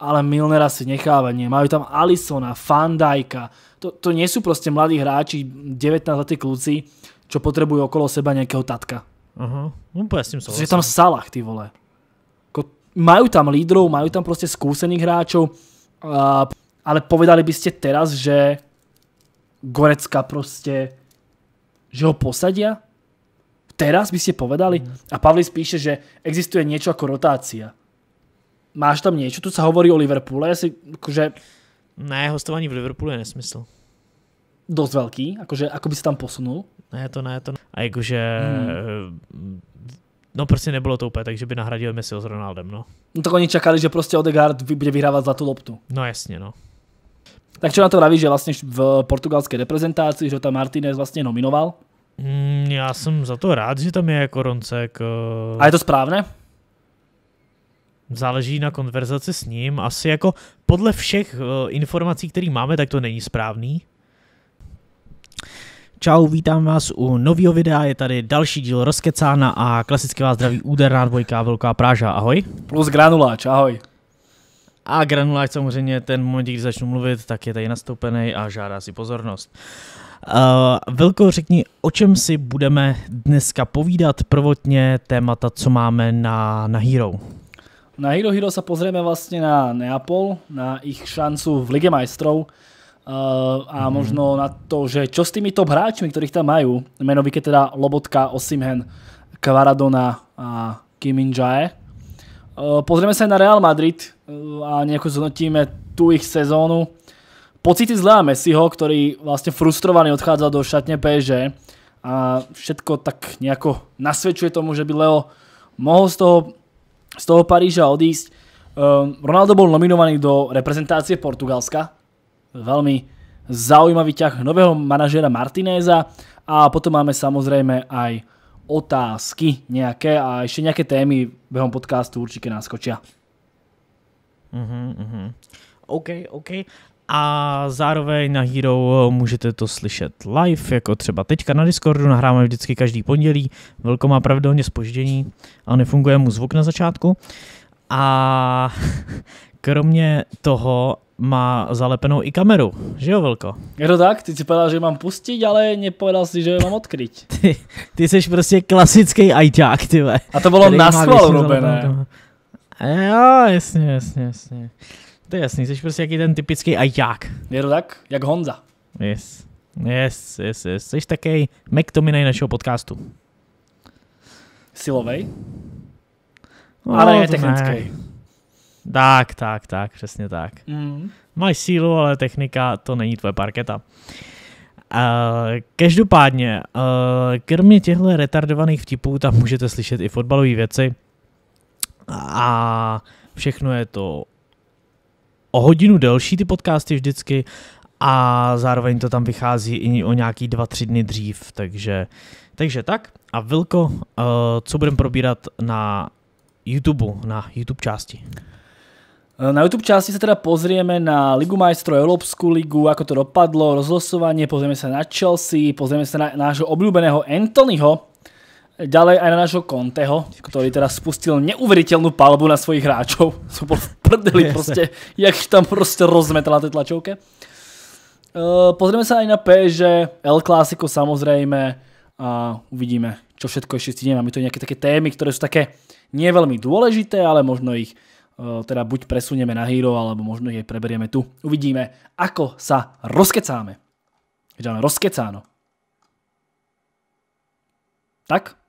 ale Milnera si nechávanie. Majú tam Alisona, Fandajka. To, to nie sú proste mladí hráči, 19-letí kľúci, čo potrebujú okolo seba nejakého tatka. Aha, no ja s Je tam Salah, ty vole. Ko, majú tam lídrov, majú tam proste skúsených hráčov, uh, ale povedali by ste teraz, že Gorecka proste, že ho posadia? Teraz by ste povedali? Mhm. A Pavlis píše, že existuje niečo ako rotácia máš tam něco? Tu se hovorí o Liverpoole, jestli, jakože... Ne, hostování v Liverpoole je nesmysl. Dost velký, jakože, jako by se tam posunul? Ne, to ne, to ne. A jakože... Hmm. No prostě nebylo to úplně tak, že by nahradil Messi s Ronaldem, no. No tak oni čekali, že prostě Odegaard bude vyhrávat tu loptu. No jasně, no. Tak čo na to vravíš, že vlastně v portugalské reprezentaci, že tam Martinez vlastně nominoval? Mm, já jsem za to rád, že tam je jako Roncek. Uh... A je eh, to správné? záleží na konverzaci s ním. Asi jako podle všech eh, informací, které máme, tak to není správný. Čau, vítám vás u nového videa, je tady další díl Rozkecána a klasicky vás zdraví úderná dvojka Velká Práža, ahoj. Plus granuláč, ahoj. A granuláč samozřejmě, ten moment, kdy začnu mluvit, tak je tady nastoupený a žádá si pozornost. Uh, eh, Velko, řekni, o čem si budeme dneska povídat prvotně témata, co máme na, na Hero? Na Hero Hero sa pozrieme vlastne na Neapol, na ich šancu v Lige majstrov eh, a mhm. možno na to, že čo s tými top hráčmi, ktorých tam majú, menovike teda Lobotka, Osimhen, Kvaradona a Kim Jae. Eh, pozrieme sa aj na Real Madrid eh, a nejako zhodnotíme tú ich sezónu. Pocity zlá Messiho, ktorý vlastne frustrovaný odchádza do šatne PSG a všetko tak nejako nasvedčuje tomu, že by Leo mohol z toho z toho Paríža odísť. Ehm, Ronaldo bol nominovaný do reprezentácie Portugalska. Veľmi zaujímavý ťah nového manažera Martinéza a potom máme samozrejme aj otázky nejaké a ešte nejaké témy behom podcastu určite náskočia. Mhm, mm mhm. OK, OK a zároveň na Hero eh, můžete to slyšet live, jako třeba teďka na Discordu, nahráme vždycky každý pondělí, velko má pravidelně spoždění a nefunguje mu zvuk na začátku. A kromě toho má zalepenou i kameru, že jo, Velko? Je to tak, ty si povedal, že mám pustit, ale nepovedal si, že mám odkryť. Ty, ty jsi prostě klasický ajťák, ty ve. A to bylo na schvál Jo, jasně, jasně, jasně. To je jasný, jsi prostě jaký ten typický ajťák. Je to tak? Jak Honza. Yes. Yes, yes, yes. Jsi takový McTominay našeho podcastu. Silovej? No, ale je technický. Tak, tak, tak, přesně tak. Mm. Máš sílu, ale technika to není tvoje parketa. Uh, každopádně, uh, kromě těchto retardovaných vtipů, tam můžete slyšet i fotbalové věci. A všechno je to o hodinu delší ty podcasty vždycky a zároveň to tam vychází i o nějaký dva, tři dny dřív, takže, takže tak. A Vilko, uh, co budeme probírat na YouTube, na YouTube části? Eh, na YouTube části sa teda pozrieme na Ligu majstrov, Európsku ligu, ako to dopadlo, rozlosovanie, pozrieme sa na Chelsea, pozrieme sa na nášho obľúbeného Anthonyho, Ďalej aj na nášho Conteho, ktorý teraz spustil neuveriteľnú palbu na svojich hráčov. Som bol v prdeli proste, jak tam proste rozmetala na tej tlačovke. pozrieme sa aj na PSG, El Clásico samozrejme a uvidíme, čo všetko ešte stíne. Máme tu nejaké také témy, ktoré sú také neveľmi dôležité, ale možno ich teda buď presunieme na Hero, alebo možno ich aj preberieme tu. Uvidíme, ako sa rozkecáme. Keď máme rozkecáno. Tak?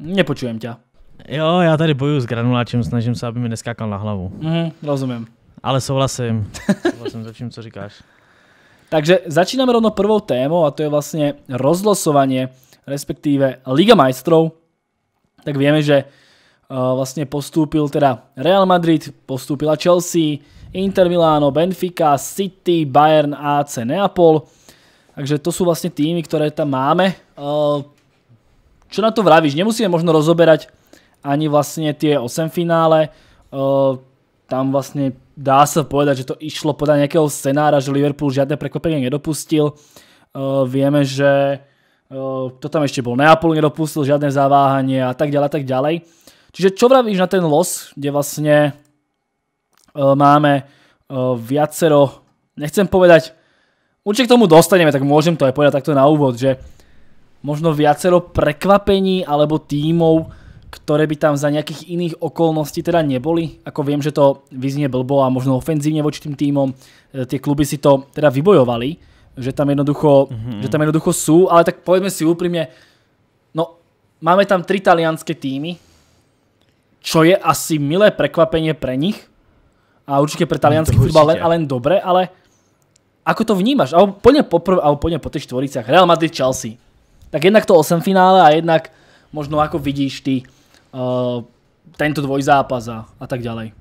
Nepočujem ťa. Jo, já tady bojuju s granuláčem, snažím se, aby mi neskákal na hlavu. Mm, rozumím. Ale souhlasím. souhlasím se vším, co říkáš. Takže začínáme rovno prvou témou a to je vlastně rozlosovanie, respektíve Liga majstrov. Tak víme, že uh, eh, vlastne postúpil teda Real Madrid, postúpila Chelsea, Inter Milano, Benfica, City, Bayern, AC, Neapol. Takže to jsou vlastně týmy, které tam máme. Uh, Čo na to vravíš? Nemusíme možno rozoberať ani vlastne tie 8 finále. tam vlastne dá sa povedať, že to išlo podľa nejakého scenára, že Liverpool žiadne prekvapenie nedopustil. vieme, že to tam ešte bol Neapol, nedopustil žiadne zaváhanie a tak ďalej a tak ďalej. Čiže čo vravíš na ten los, kde vlastne máme viacero, nechcem povedať, určite k tomu dostaneme, tak môžem to aj povedať takto na úvod, že možno viacero prekvapení alebo tímov, ktoré by tam za nejakých iných okolností teda neboli. Ako viem, že to vyznie blbo a možno ofenzívne voči tým tímom. E, tie kluby si to teda vybojovali, že tam jednoducho, mm -hmm. že tam jednoducho sú, ale tak povedme si úprimne, no máme tam tri talianské týmy, čo je asi milé prekvapenie pre nich a určite pre talianský no, futbal len, a len dobre, ale ako to vnímaš? Alebo poďme po, prv, alebo poďme po tých štvoriciach. Real Madrid, Chelsea tak jednak to 8 finále a jednak možno ako vidíš ty uh, tento dvojzápas a, a tak ďalej.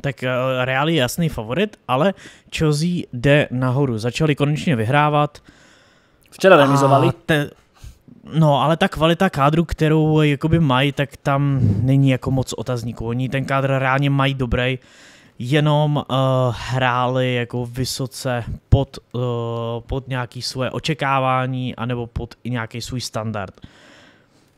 Tak eh, Real je jasný favorit, ale Chelsea jde nahoru. Začali konečně vyhrávat. Včera remizovali. Te, no, ale ta kvalita kádru, kterou eh, jakoby mají, tak tam není jako moc otazníků. Oni ten kádr reálně mají dobrý. Uh, jenom uh, hráli jako vysoce pod, uh, pod nějaké svoje očekávání anebo pod i nějaký svůj standard.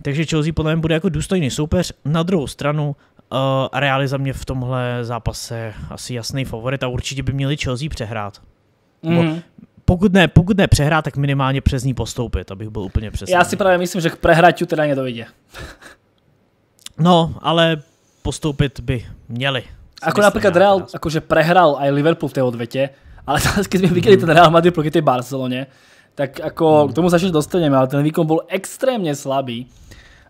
Takže Chelsea podle mě bude jako důstojný soupeř. Na druhou stranu uh, Real za mě v tomhle zápase asi jasný favorit a určitě by měli Chelsea přehrát. Mm-hmm. pokud ne, pokud ne přehrát, tak minimálně přes ní postoupit, abych byl úplně přesný. Já si právě myslím, že k prehraťu teda nedojde. no, ale postoupit by měli. Ako napríklad Real, akože prehral aj Liverpool v tej odvete, ale teraz, keď sme videli mm. ten Real Madrid proti tej Barcelone, tak ako mm. k tomu sa ešte dostaneme, ale ten výkon bol extrémne slabý.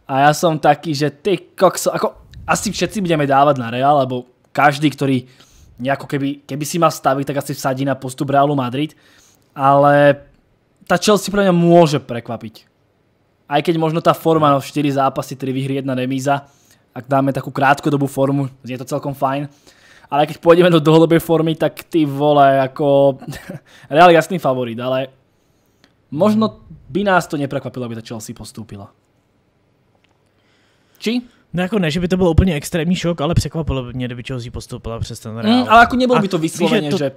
A ja som taký, že ty kokso, ako asi všetci budeme dávať na Real, lebo každý, ktorý nejako keby, keby si mal staviť, tak asi vsadí na postup Realu Madrid. Ale tá Chelsea pre mňa môže prekvapiť. Aj keď možno tá forma no 4 zápasy, 3 výhry, 1 remíza, ak dáme takú krátkodobú formu, je to celkom fajn. Ale keď pôjdeme do dlhodobej formy, tak ty vole, ako Real jasný favorit, ale možno by nás to neprekvapilo, aby ta Chelsea postúpila. Či? No jako ne, že by to byl úplně extrémní šok, ale překvapilo by mě, kdyby Chelsea postoupila přes ten Real. Mm, ale jako nebylo by to vysloveně, že... To... že...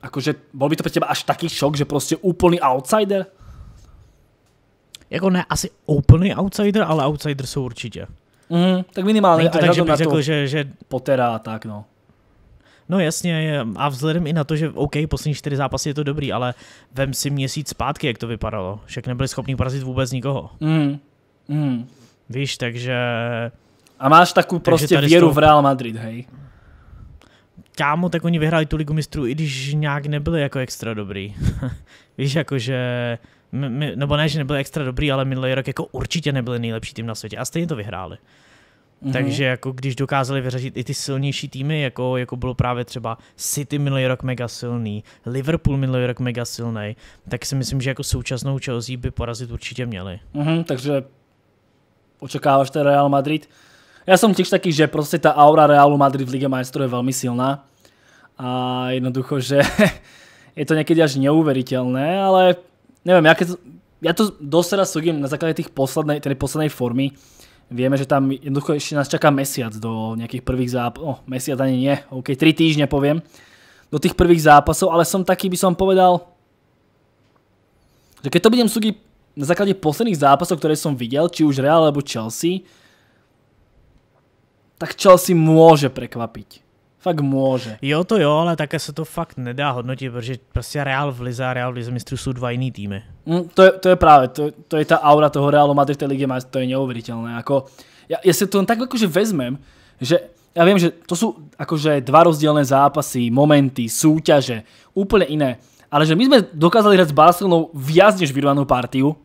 Akože, bol by to pro těba až taký šok, že prostě úplný outsider? Jako ne, asi úplný outsider, ale outsider jsou určitě. Mm, tak minimálně. Není to tak, že bych řekl, že, že... Potera a tak, no. No jasně, a vzhledem i na to, že OK, poslední čtyři zápasy je to dobrý, ale vem si měsíc zpátky, jak to vypadalo. Však nebyli schopni porazit vůbec nikoho. Mm. Mm. Víš, takže... A máš takovou prostě věru to... v Real Madrid, hej? Kámo, tak oni vyhráli tu ligu mistrů, i když nějak nebyli jako extra dobrý. Víš, jakože my, nebo ne, že nebyli extra dobrý, ale minulý rok jako určitě nebyli nejlepší tým na světě a stejně to vyhráli. Mm-hmm. Takže jako když dokázali vyřešit i ty silnější týmy, jako, jako bylo právě třeba City minulý rok mega silný, Liverpool minulý rok mega silný, tak si myslím, že jako současnou Chelsea by porazit určitě měli. Mm-hmm, takže očekáváš ten Real Madrid? Já jsem těž taky, že prostě ta aura Realu Madrid v Lige Maestro je velmi silná a jednoducho, že je to někdy až neuvěřitelné, ale neviem, ja, keď, ja to dosť teraz súdim na základe tých poslednej, tej poslednej formy. Vieme, že tam jednoducho ešte nás čaká mesiac do nejakých prvých zápasov, oh, mesiac ani nie, ok, tri týždne poviem, do tých prvých zápasov, ale som taký, by som povedal, že keď to budem súdiť na základe posledných zápasov, ktoré som videl, či už Real alebo Chelsea, tak Chelsea môže prekvapiť fakt může. Jo, to jo, ale také se to fakt nedá hodnotit, protože prostě Real v Lize a Real v Lize mistrů jsou dva jiný týmy. Mm, to, je, to je právě, to, to je ta aura toho Realu Madrid té ligy, to je neuvěřitelné. Jako, ja, jestli to tak jakože vezmem, že já vím, že to jsou jakože dva rozdílné zápasy, momenty, súťaže, úplně jiné. Ale že my jsme dokázali hrát s Barcelonou viac než vyrovnanou partiu,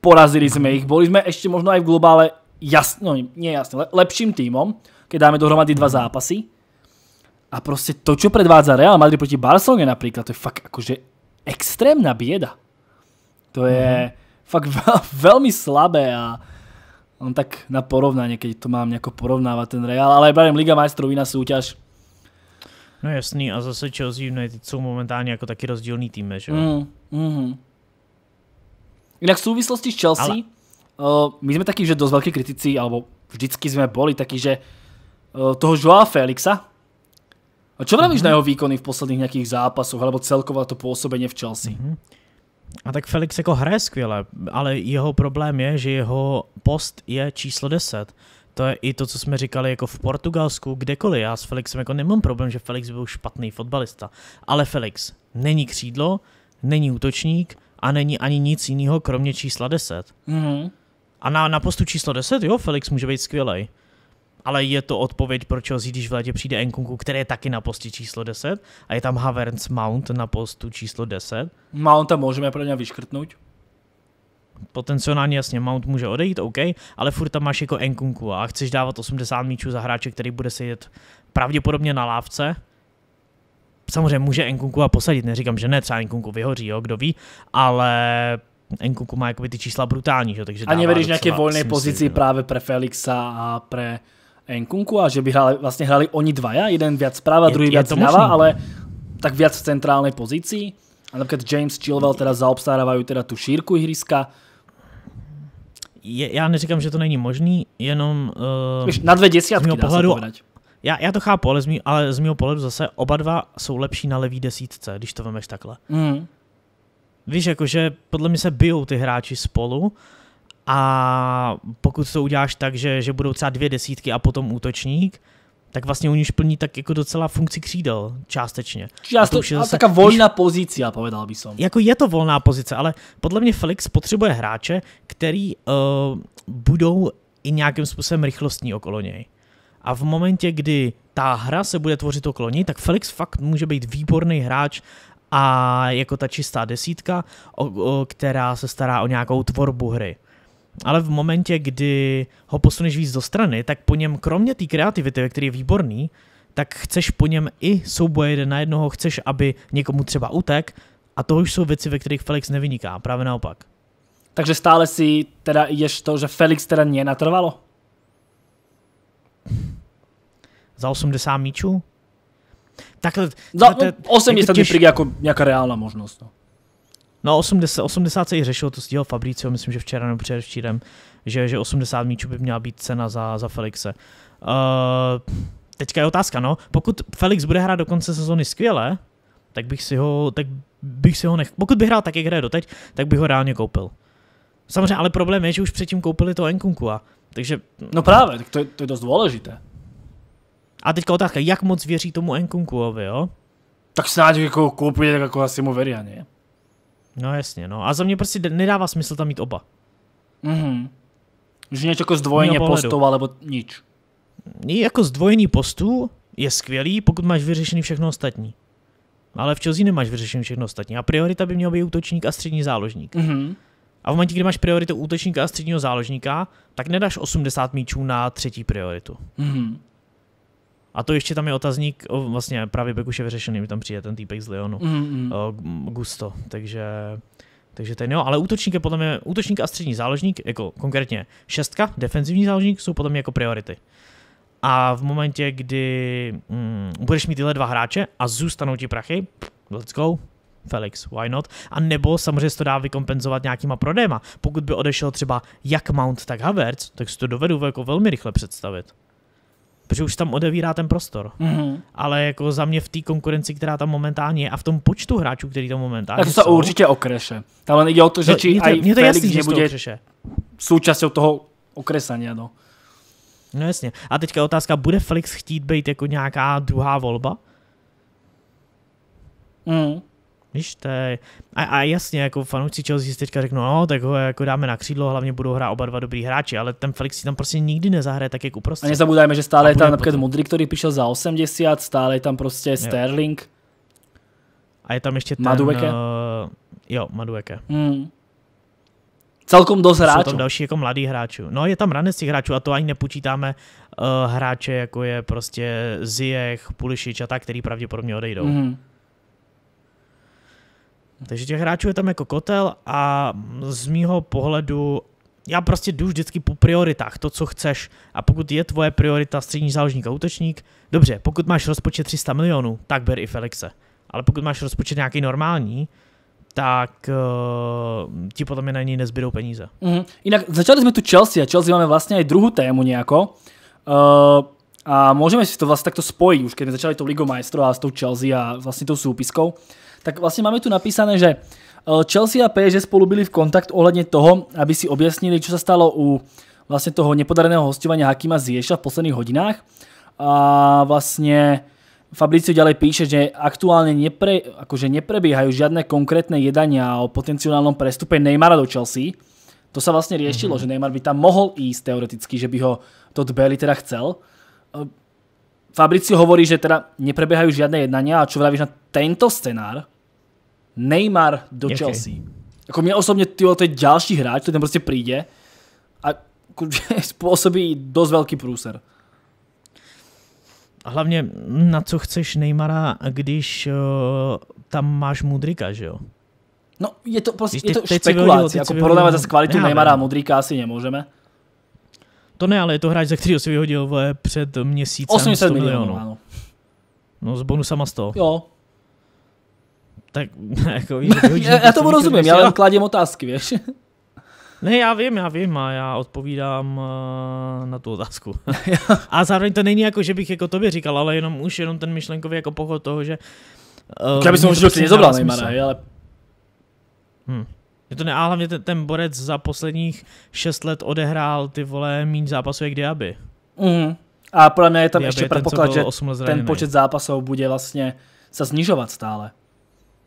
porazili jsme ich, boli jsme ještě možno aj v globále jasno, nie jasno, lepším týmom, keď dáme dohromady dva zápasy. A proste to, čo predvádza Real Madrid proti Barcelone napríklad, to je fakt akože extrémna bieda. To je mm. fakt veľ, veľmi slabé a on tak na porovnanie, keď to mám nejako porovnávať ten Real, ale aj Liga majstrov iná súťaž. No jasný, a zase Chelsea United jsou momentálně jako taky rozdílný tým, že? Mm, -hmm. Jinak v souvislosti s Chelsea, ale... uh, my jsme taky, že dost velký kritici, alebo vždycky jsme boli taky, že uh, toho Joao Felixa, a čo vravíš mm-hmm. na jeho výkony v posledních nějakých zápasoch, alebo celková to působení v Chelsea? Mm-hmm. A tak Felix jako hraje skvěle, ale jeho problém je, že jeho post je číslo 10. To je i to, co jsme říkali jako v Portugalsku, kdekoliv. Já s Felixem jako nemám problém, že Felix byl špatný fotbalista. Ale Felix není křídlo, není útočník a není ani nic jiného, kromě čísla 10. Mm-hmm. A na, na postu číslo 10, jo, Felix může být skvělej ale je to odpověď proč ho když v létě přijde Enkunku, který je taky na posti číslo 10 a je tam Havertz Mount na postu číslo 10. Mounta můžeme pro ně vyškrtnout? Potenciálně jasně, Mount může odejít, OK, ale furt tam máš jako Enkunku a chceš dávat 80 míčů za hráče, který bude sedět pravděpodobně na lávce, samozřejmě může Enkunku a posadit, neříkám, že ne, třeba Enkunku vyhoří, jo, kdo ví, ale Enkunku má jakoby ty čísla brutální, že? takže A nevedeš nějaké volné pozici právě pro Felixa a pro Enkunku a že by hrali, vlastně hrali oni dva, ja? jeden viac zpráva, druhý viac ľava, ale tak viac v centrálnej pozícii. A napríklad James Chilwell teda zaobstarávajú teda tu šírku ihriska. Je, já neříkám, že to není možný, jenom... Uh, Víš, na dvě desítky dá se povedať. Já, já to chápu, ale z, mý, ale z mýho pohledu zase oba dva jsou lepší na levý desítce, když to vemeš takhle. Mm. Víš, jakože podle mě se bijou ty hráči spolu, a pokud to uděláš tak, že, že budou třeba dvě desítky a potom útočník, tak vlastně oni už plní tak jako docela funkci křídel, částečně. Já a to už je zase, taká volná pozice, povedal bych som. Jako je to volná pozice, ale podle mě Felix potřebuje hráče, který uh, budou i nějakým způsobem rychlostní okolo něj. A v momentě, kdy ta hra se bude tvořit okolo něj, tak Felix fakt může být výborný hráč a jako ta čistá desítka, o, o, která se stará o nějakou tvorbu hry ale v momentě, kdy ho posuneš víc do strany, tak po něm, kromě té kreativity, který je výborný, tak chceš po něm i souboje jeden na jednoho, chceš, aby někomu třeba utek a to už jsou věci, ve kterých Felix nevyniká, právě naopak. Takže stále si teda ideš to, že Felix teda mě natrvalo? Za 80 míčů? Takhle... Za, no, 80 těž... mi jako nějaká reálná možnost. No. No 80, 80 se i řešilo, to stíhal Fabricio, myslím, že včera nebo předevčírem, že, že 80 míčů by měla být cena za, za Felixe. Uh, teďka je otázka, no, pokud Felix bude hrát do konce sezóny skvěle, tak bych si ho, tak bych si ho nech... Pokud by hrál tak, jak hraje doteď, tak bych ho reálně koupil. Samozřejmě, ale problém je, že už předtím koupili to a takže... No právě, tak to je, to je dost důležité. A teďka otázka, jak moc věří tomu Enkunkuovi, jo? Tak snad jako koupili, tak jako asi mu verí, ne? No jasně, no. A za mě prostě nedává smysl tam mít oba. Mhm. Že něco jako zdvojeně postu, alebo nič. Jako zdvojený postů je skvělý, pokud máš vyřešený všechno ostatní. Ale v Chelsea nemáš vyřešený všechno ostatní. A priorita by měl být útočník a střední záložník. Mm-hmm. A v momentě, kdy máš prioritu útočníka a středního záložníka, tak nedáš 80 míčů na třetí prioritu. Mm-hmm. A to ještě tam je otazník, o, vlastně právě bekuše je vyřešený, mi tam přijde ten týpek z Lyonu, mm-hmm. o, Gusto, takže... Takže ten jo, ale útočník je potom je, útočník a střední záložník, jako konkrétně šestka, defenzivní záložník, jsou potom jako priority. A v momentě, kdy mm, budeš mít tyhle dva hráče a zůstanou ti prachy, let's go, Felix, why not? A nebo samozřejmě to dá vykompenzovat nějakýma prodejma. Pokud by odešel třeba jak Mount, tak Havertz, tak si to dovedu jako velmi rychle představit protože už tam odevírá ten prostor. Mm-hmm. Ale jako za mě v té konkurenci, která tam momentálně je a v tom počtu hráčů, který tam momentálně Tak to jsou. určitě okreše. Ale nejde o to, že no, či to, mě to jasný, že bude součástí toho okresania. No. no jasně. A teďka otázka, bude Felix chtít být jako nějaká druhá volba? Mm. Víš, to je... A, a jasně, jako fanoušci Chelsea si teďka řeknou, no, tak ho jako dáme na křídlo, hlavně budou hrát oba dva dobrý hráči, ale ten Felix si tam prostě nikdy nezahraje tak, jak uprostřed. A nezabudajme, že stále je tam například Modric, který přišel za 80, stále je tam prostě jo. Sterling. A je tam ještě ten... Madueke? Uh, jo, Madueke. Hmm. Celkom dost hráčů. Jsou tam další jako mladý hráčů. No je tam ranec těch hráčů a to ani nepočítáme uh, hráče, jako je prostě Ziyech, Pulisic a tak, který pravděpodobně odejdou. Mm. Takže těch hráčů je tam jako kotel a z mýho pohledu já prostě jdu vždycky po prioritách, to, co chceš. A pokud je tvoje priorita střední záložník a útočník, dobře, pokud máš rozpočet 300 milionů, tak ber i Felixe. Ale pokud máš rozpočet nějaký normální, tak uh, ti potom je na něj nezbydou peníze. Mm. jinak začali jsme tu Chelsea a Chelsea máme vlastně i druhou tému nějako. Uh, a můžeme si to vlastně takto spojit, už když jsme začali tou Ligou Maestro a s tou Chelsea a vlastně tou soupiskou. Uh, tak vlastně máme tu napísané, že eh, Chelsea a PSG spolu byli v kontakt ohledně toho, aby si objasnili, co se stalo u vlastně toho nepodareného hostování Hakima Zieša v posledných hodinách. A vlastně Fabricio ďalej píše, že aktuálne nepre, akože neprebiehajú žiadne konkrétne jedania o potenciálnom prestupe Neymara do Chelsea. To sa vlastne riešilo, mm -hmm. že Neymar by tam mohl ísť teoreticky, že by ho Todd Bailey teda chcel. Eh, Fabricio hovorí, že teda neprebiehajú žiadne jednania a čo vravíš na tento scenár? Neymar do Jaký? Chelsea. Jako mě osobně tyjo, to je další hráč, který tam prostě přijde a způsobí dost velký průser. A hlavně mm, na co chceš Neymara, když uh, tam máš Mudrika, že jo? No, je to prostě je to špekulace, jako porovnávat zase kvalitu Neymara a Mudrika asi nemůžeme. To ne, ale je to hráč, ze kterého si vyhodil před měsícem 800 milionů. milionů. Ano. No s bonusama 100. Jo, tak jako víš, hodí, Já to rozumím, já jen kladím otázky, víš. Ne, já vím, já vím a já odpovídám uh, na tu otázku. a zároveň to není jako, že bych jako tobě říkal, ale jenom už jenom ten myšlenkový jako pochod toho, že... Uh, já bych možná prostě nezobral ale... Hmm. Je to ne, a hlavně ten, ten borec za posledních šest let odehrál ty vole méně zápasů jak Diaby. Mm. A podle mě je tam Diaby ještě je předpoklad, že ten počet zápasů bude vlastně se snižovat stále.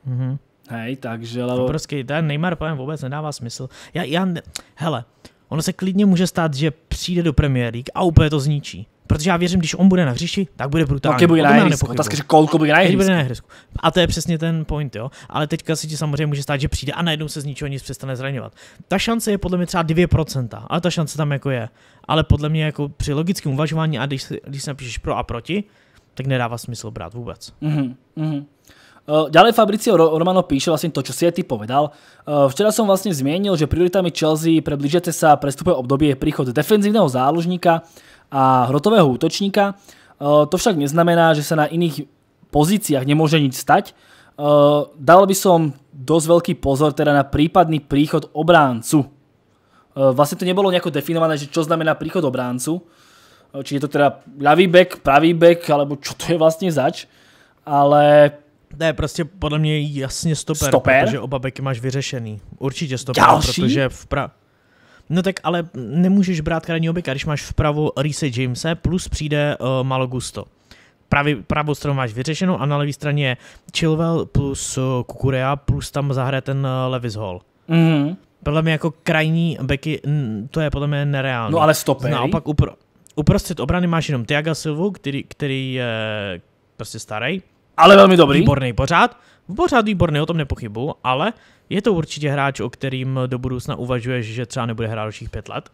Mm-hmm. Hej, takže... Lebo... Obrovský, prostě, ten Neymar pojem vůbec nedává smysl. Já, já, hele, ono se klidně může stát, že přijde do Premier League a úplně to zničí. Protože já věřím, když on bude na hřiši, tak bude brutální. Taky bude na ihrisku, otázka, že kolko bude na ihrisku. bude na ihrisku. A to je přesně ten point, jo. Ale teďka si ti samozřejmě může stát, že přijde a najednou se z ničeho nic přestane zraňovat. Ta šance je podle mě třeba 2%, ale ta šance tam jako je. Ale podle mě jako při logickém uvažování a když, když se napíšeš pro a proti, tak nedává smysl brát vůbec. Mm-hmm. Eh, ďalej Fabricio Romano píše vlastne to, čo si aj ty povedal. Eh, včera som vlastne zmienil, že prioritami Chelsea pre blížiace sa prestupové obdobie je príchod defenzívneho záložníka a hrotového útočníka. Eh, to však neznamená, že sa na iných pozíciách nemôže nič stať. Dal by som dosť veľký pozor teda na prípadný príchod obráncu. Vlastne to nebolo nejako definované, že čo znamená príchod obráncu. Či je to teda ľavý back, pravý back, alebo čo to je vlastne zač. Ale to je prostě podle mě jasně stoper, stoper? protože oba beky máš vyřešený. Určitě stoper, Další? protože vpra... No tak ale nemůžeš brát krajního beka, když máš vpravo Reese Jamese, plus přijde uh, eh, Malo Gusto. Pravý, pravou stranu máš vyřešenou a na levé straně je Chilwell plus uh, Kukurea plus tam zahraje ten uh, Levis Hall. Mm-hmm. Podle mě jako krajní beky, to je podle mě nereálné. No ale stoper. Naopak upro- uprostřed obrany máš jenom Tiaga Silvu, který, který je prostě starý, ale velmi dobrý. Výborný pořád. Pořád výborný, o tom nepochybu, ale je to určitě hráč, o kterým do budoucna uvažuješ, že třeba nebude hrát dalších pět let.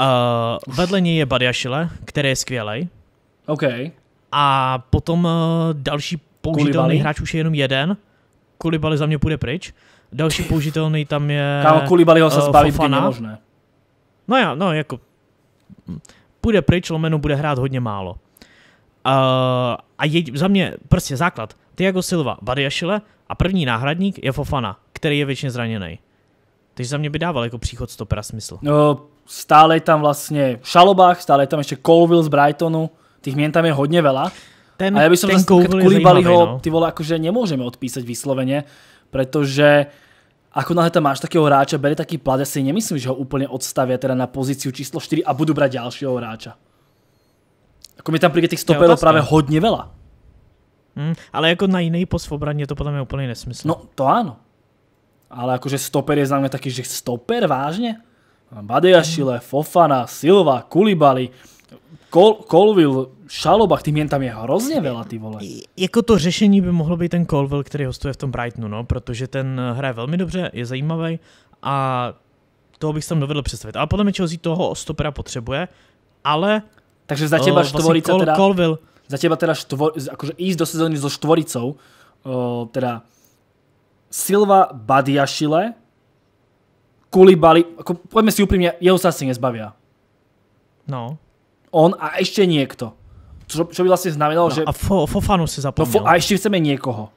Uh, vedle něj je Badiašile, který je skvělý. OK. A potom uh, další použitelný Kulibali. hráč už je jenom jeden. Kulibali za mě půjde pryč. Další použitelný tam je... Kámo, ho se eh, zbavit uh, Fofana. možné. No já, no jako... Hm, půjde pryč, lomeno bude hrát hodně málo. Uh, a je, za mě prostě základ. Tiago Silva, Badiašile a první náhradník je Fofana, který je většině zraněný. Takže za mě by dával jako příchod stopera smysl. No, stále tam vlastně Šalobách, stále tam ještě Colville z Brightonu, těch měn tam je hodně vela. Ten, a já bych se zase Kulibaliho, no. ty vole, jakože nemůžeme odpísať výsloveně, protože ako náhle tam máš takého hráča, bere taký plat, já si nemyslím, že ho úplně odstaví teda na pozici číslo 4 a budu brať dalšího hráča. Jako mi tam přijde těch stoperů právě hodně vela. Hmm, ale jako na jiný post v obraně to potom je úplně nesmysl. No to ano. Ale jakože stoper je známý taky, že stoper vážně? Badejašile, hmm. Fofana, Silva, Kulibali, Col- Colville, Šalobach, ty jen tam je hrozně vela, ty vole. Jako to řešení by mohlo být ten Colville, který hostuje v tom Brightonu, no, protože ten hraje velmi dobře, je zajímavý a toho bych tam dovedl představit. Ale podle mě Chelsea toho stopera potřebuje, ale takže za teba oh, štvorica vlastne teda... Za teba teda štvor, akože ísť do sezóny so štvoricou, uh, teda Silva Badiašile, Kulibali, ako, poďme si úprimne, jeho sa asi nezbavia. No. On a ešte niekto. Čo, čo by vlastne znamenalo, no, že... A fo, Fofanu si zapomnel. No, fo, a ešte chceme niekoho.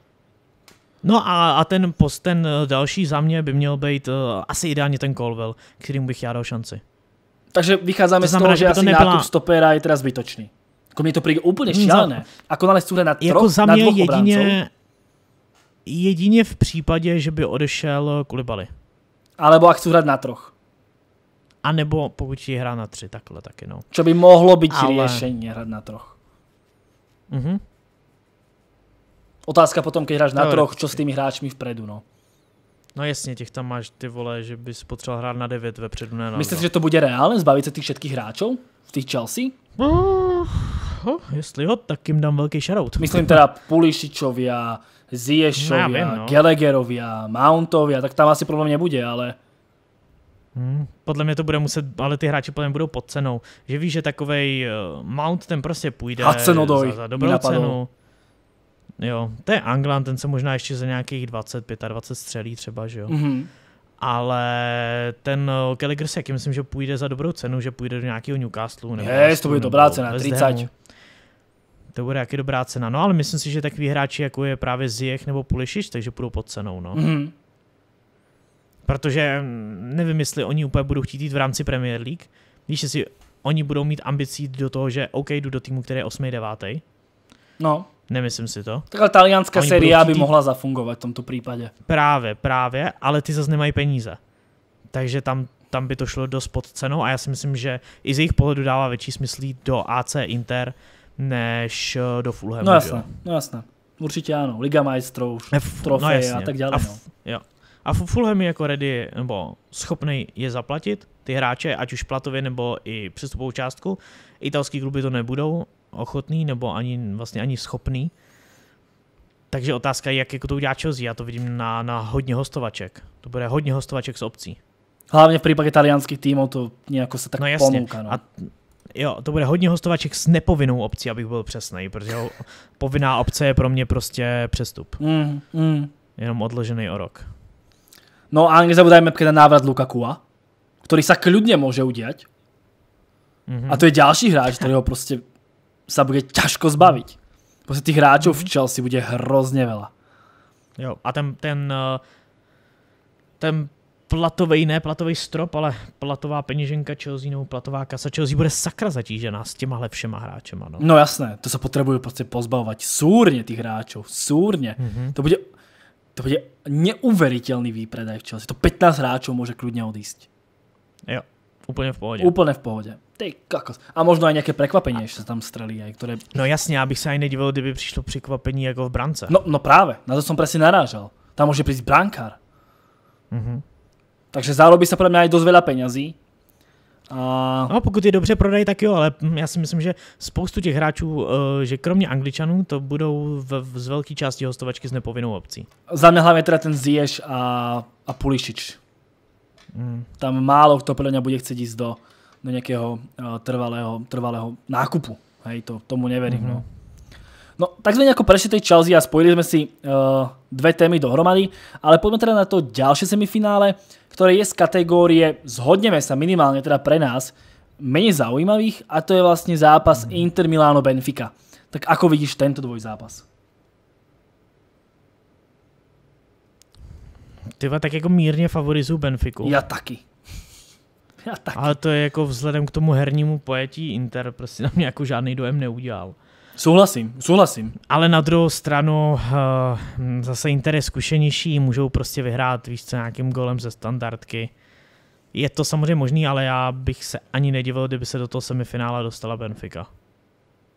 No a, a ten, post, ten eh, další za mě by měl být uh, asi ideálně ten Colwell, kterým bych já dal šanci. Takže vychádzame to znamená, z toho, že, že to asi nebyla... nákup stopera je teraz zbytočný. Jako mně to přijde úplně hmm, šialené. A konali Sule na jako troch, jako za mě na dvoch jedině, jedině v případě, že by odešel Kulibaly. Alebo ak chci hrát na troch. A nebo pokud je hrá na tři, takhle taky no. Čo by mohlo být Ale... řešení hrát na troch. Mhm. Otázka potom, keď hráš na troch, čo s tými hráčmi vpredu, no. No jasně, těch tam máš ty vole, že bys potřeboval hrát na 9 předu. ne na Myslíte, že to bude reálné zbavit se těch všetkých hráčů v těch Chelsea? Uh, oh, jestli jo, tak jim dám velký shoutout. Myslím teda Pulišičovia, Ziešovia, no, no. Gallagherovia, Mountovia, tak tam asi problém nebude, ale... Hmm, podle mě to bude muset, ale ty hráči podle mě budou pod cenou. Že víš, že takovej eh, Mount ten prostě půjde Hacenodoj, za, za dobrou cenu. Jo, to je Anglan, ten se možná ještě za nějakých 20, 25 střelí třeba, že jo. Mm-hmm. Ale ten Kelly eh, Grsek, myslím, že půjde za dobrou cenu, že půjde do nějakého Newcastle. Nebo Je, to bude dobrá cena, 30. To bude jaký dobrá cena. No ale myslím si, že takový hráči, jako je právě Ziyech nebo Pulišiš, takže půjdou pod cenou, no. Mm-hmm. Protože mm, nevím, jestli oni úplně budou chtít jít v rámci Premier League. Víš, jestli oni budou mít ambicí do toho, že OK, jdu do týmu, který je 8. 9. No Nemyslím si to. Takhle talianská série by mohla zafungovat v tomto případě. Právě, právě, ale ty zase nemají peníze. Takže tam, tam by to šlo dost pod cenou a já si myslím, že i z jejich pohledu dává větší smysl do AC Inter než eh, do Fulhamu. No jasné, no jasné. Určitě ano. Liga majstrů, no trofeje no a tak dále. A, f- no. a Fulham je jako ready, nebo schopný je zaplatit, ty hráče, ať už platově nebo i přestupovou částku. Italský kluby to nebudou, ochotný nebo ani vlastně ani schopný. Takže otázka je, jak jako to udělá Chelsea. Já to vidím na, na hodně hostovaček. To bude hodně hostovaček z obcí. Hlavně v případě italianských týmů to nějak se tak no jasně. Pomůka, no. A jo, to bude hodně hostovaček s nepovinnou obcí, abych byl přesný, protože povinná obce je pro mě prostě přestup. Mm, mm. Jenom odložený o rok. No a nezabudajme na návrat Lukakua, který se klidně může udělat. Mm-hmm. A to je další hráč, kterého prostě sa bude ťažko zbaviť. Proste tých hráčov v mhm. Chelsea bude hrozne veľa. Jo, a ten, ten, eh, ten platový, ne platový strop, ale platová peněženka Chelsea nebo platová kasa Chelsea bude sakra zatížená s těma všema hráčema. No. no jasné, to se potřebuje prostě pozbavovat. Súrně těch hráčů, súrně. Mm-hmm. To bude, to bude neuveritelný výpredaj v Chelsea. To 15 hráčů může klidně odísť. Jo, úplně v pohodě. Úplně v pohodě ty kakos. A možno aj nějaké překvapení, že se tam strelí. Aj, které... No jasně, já bych se ani nedivil, kdyby přišlo překvapení jako v brance. No, no právě, na to jsem přesně narážel. Tam může přijít brankár. Mm-hmm. Takže zárobí se pro mě aj dost veľa peňazí. A... No, pokud je dobře prodají, tak jo, ale já si myslím, že spoustu těch hráčů, eh, že kromě Angličanů, to budou v, v, z velké části hostovačky s nepovinnou obcí. Za mě hlavně teda ten Ziyech a, a Pulišič. Mm. Tam málo kdo podle mě bude chtít jít do do nejakého eh, trvalého, trvalého nákupu. Hej, to, tomu neverím. Mm-hmm. No. no tak sme nejako prešli tej Chelsea a spojili sme si uh, eh, dve témy dohromady, ale poďme teda na to ďalšie semifinále, ktoré je z kategórie, zhodneme sa minimálne teda pre nás, menej zaujímavých a to je vlastne zápas mm. Inter Milano Benfica. Tak ako vidíš tento dvoj zápas? Tyva, tak jako mírně favorizuju Benfiku. Já taky. Já taky. Ale to je jako vzhledem k tomu hernímu pojetí Inter prostě na mě jako žádný dojem neudělal. Souhlasím, souhlasím. Ale na druhou stranu eh, zase Inter je zkušenější, můžou prostě vyhrát, víš co, nějakým golem ze standardky. Je to samozřejmě možný, ale já bych se ani nedivil, kdyby se do toho semifinále dostala Benfica.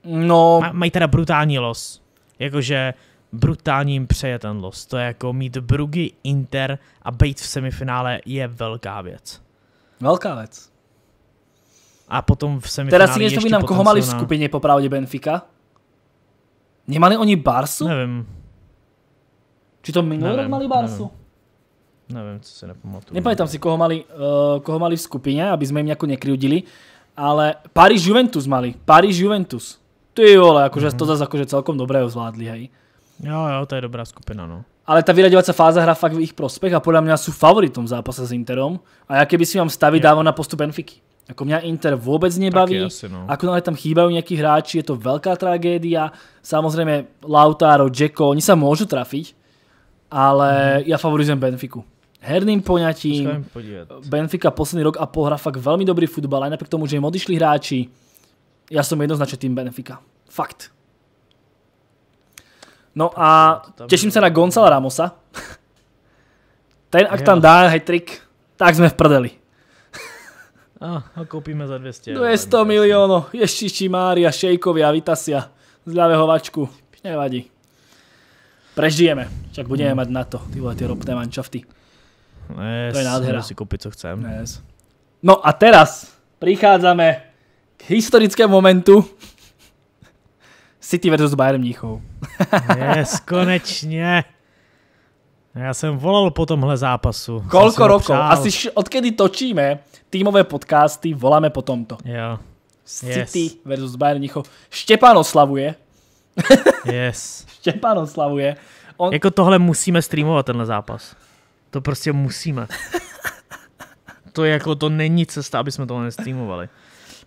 No. Ma, mají teda brutální los. Jakože brutální jim přeje ten los. To je jako mít Brugy, Inter a být v semifinále je velká věc. Velká věc. A potom v semifinále Teraz si nespomínam, koho mali v skupině. Po pravdě Benfica. Nemali oni Barsu? Nevím. Či to minulý rok mali Barsu? Nevím, co si nepamatuju. Nepamětám si, koho mali, uh, koho mali v skupině, aby jsme jim nejako nekryudili. Ale Paris Juventus mali. Paris Juventus. Ty vole, jakože mm -hmm. to zase akože celkom dobré zvládli, hej. Jo, jo, to je dobrá skupina, no ale tá vyraďovacia fáza hrá fakt v ich prospech a podľa mňa sú favoritom zápasa s Interom a ja keby si mám staviť yeah. na postup Benfiky. Ako mňa Inter vôbec nebaví, asi, no. ako tam chýbajú nejakí hráči, je to veľká tragédia. Samozrejme Lautaro, Džeko, oni sa môžu trafiť, ale mm. ja favorizujem Benfiku. Herným poňatím, Benfica posledný rok a pol hrá fakt veľmi dobrý futbal, aj napriek tomu, že im odišli hráči, ja som jednoznačne tým Benfica. Fakt. No a těším se na Gonzala Ramosa. Ten, ak tam dá hat-trick, tak jsme v prdeli. A, ah, a koupíme za 200. 200 no milionů, Ještě Mária, Šejkovia, Vitasia, z ľavého vačku, nevadí. Prežijeme, však budeme mať hmm. na to, ty vole, ty ropné manšafty. No to je nádhera. si kúpiť, co chcem. No, no a teraz prichádzame k historickému momentu, City versus Bayern Mnichov. yes, konečně. Já jsem volal po tomhle zápasu. Kolko rokov? Asi odkedy točíme týmové podcasty, voláme po tomto. Jo. City yes. versus Bayern Mnichov. Štěpán oslavuje. yes. Štěpán oslavuje. On... Jako tohle musíme streamovat, tenhle zápas. To prostě musíme. to jako, to není cesta, aby jsme tohle nestreamovali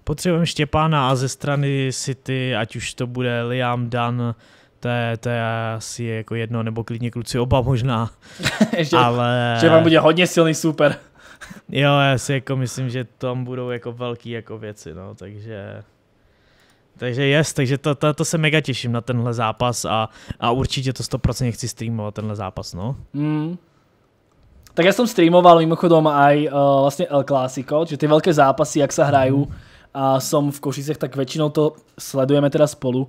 potřebujeme Štěpána a ze strany City, ať už to bude Liam Dan, to je, to je asi jako jedno, nebo klidně kluci oba možná. ještě, ale... že vám bude hodně silný super. jo, já si jako myslím, že tam budou jako velký jako věci, no, takže... Takže jest, takže to, to, to se mega těším na tenhle zápas a, a určitě to 100% chci streamovat tenhle zápas, no. Mm. Tak já jsem streamoval mimochodom aj uh, vlastně El Clásico, že ty velké zápasy, jak se hrají. mm a som v Košicech, tak väčšinou to sledujeme teda spolu.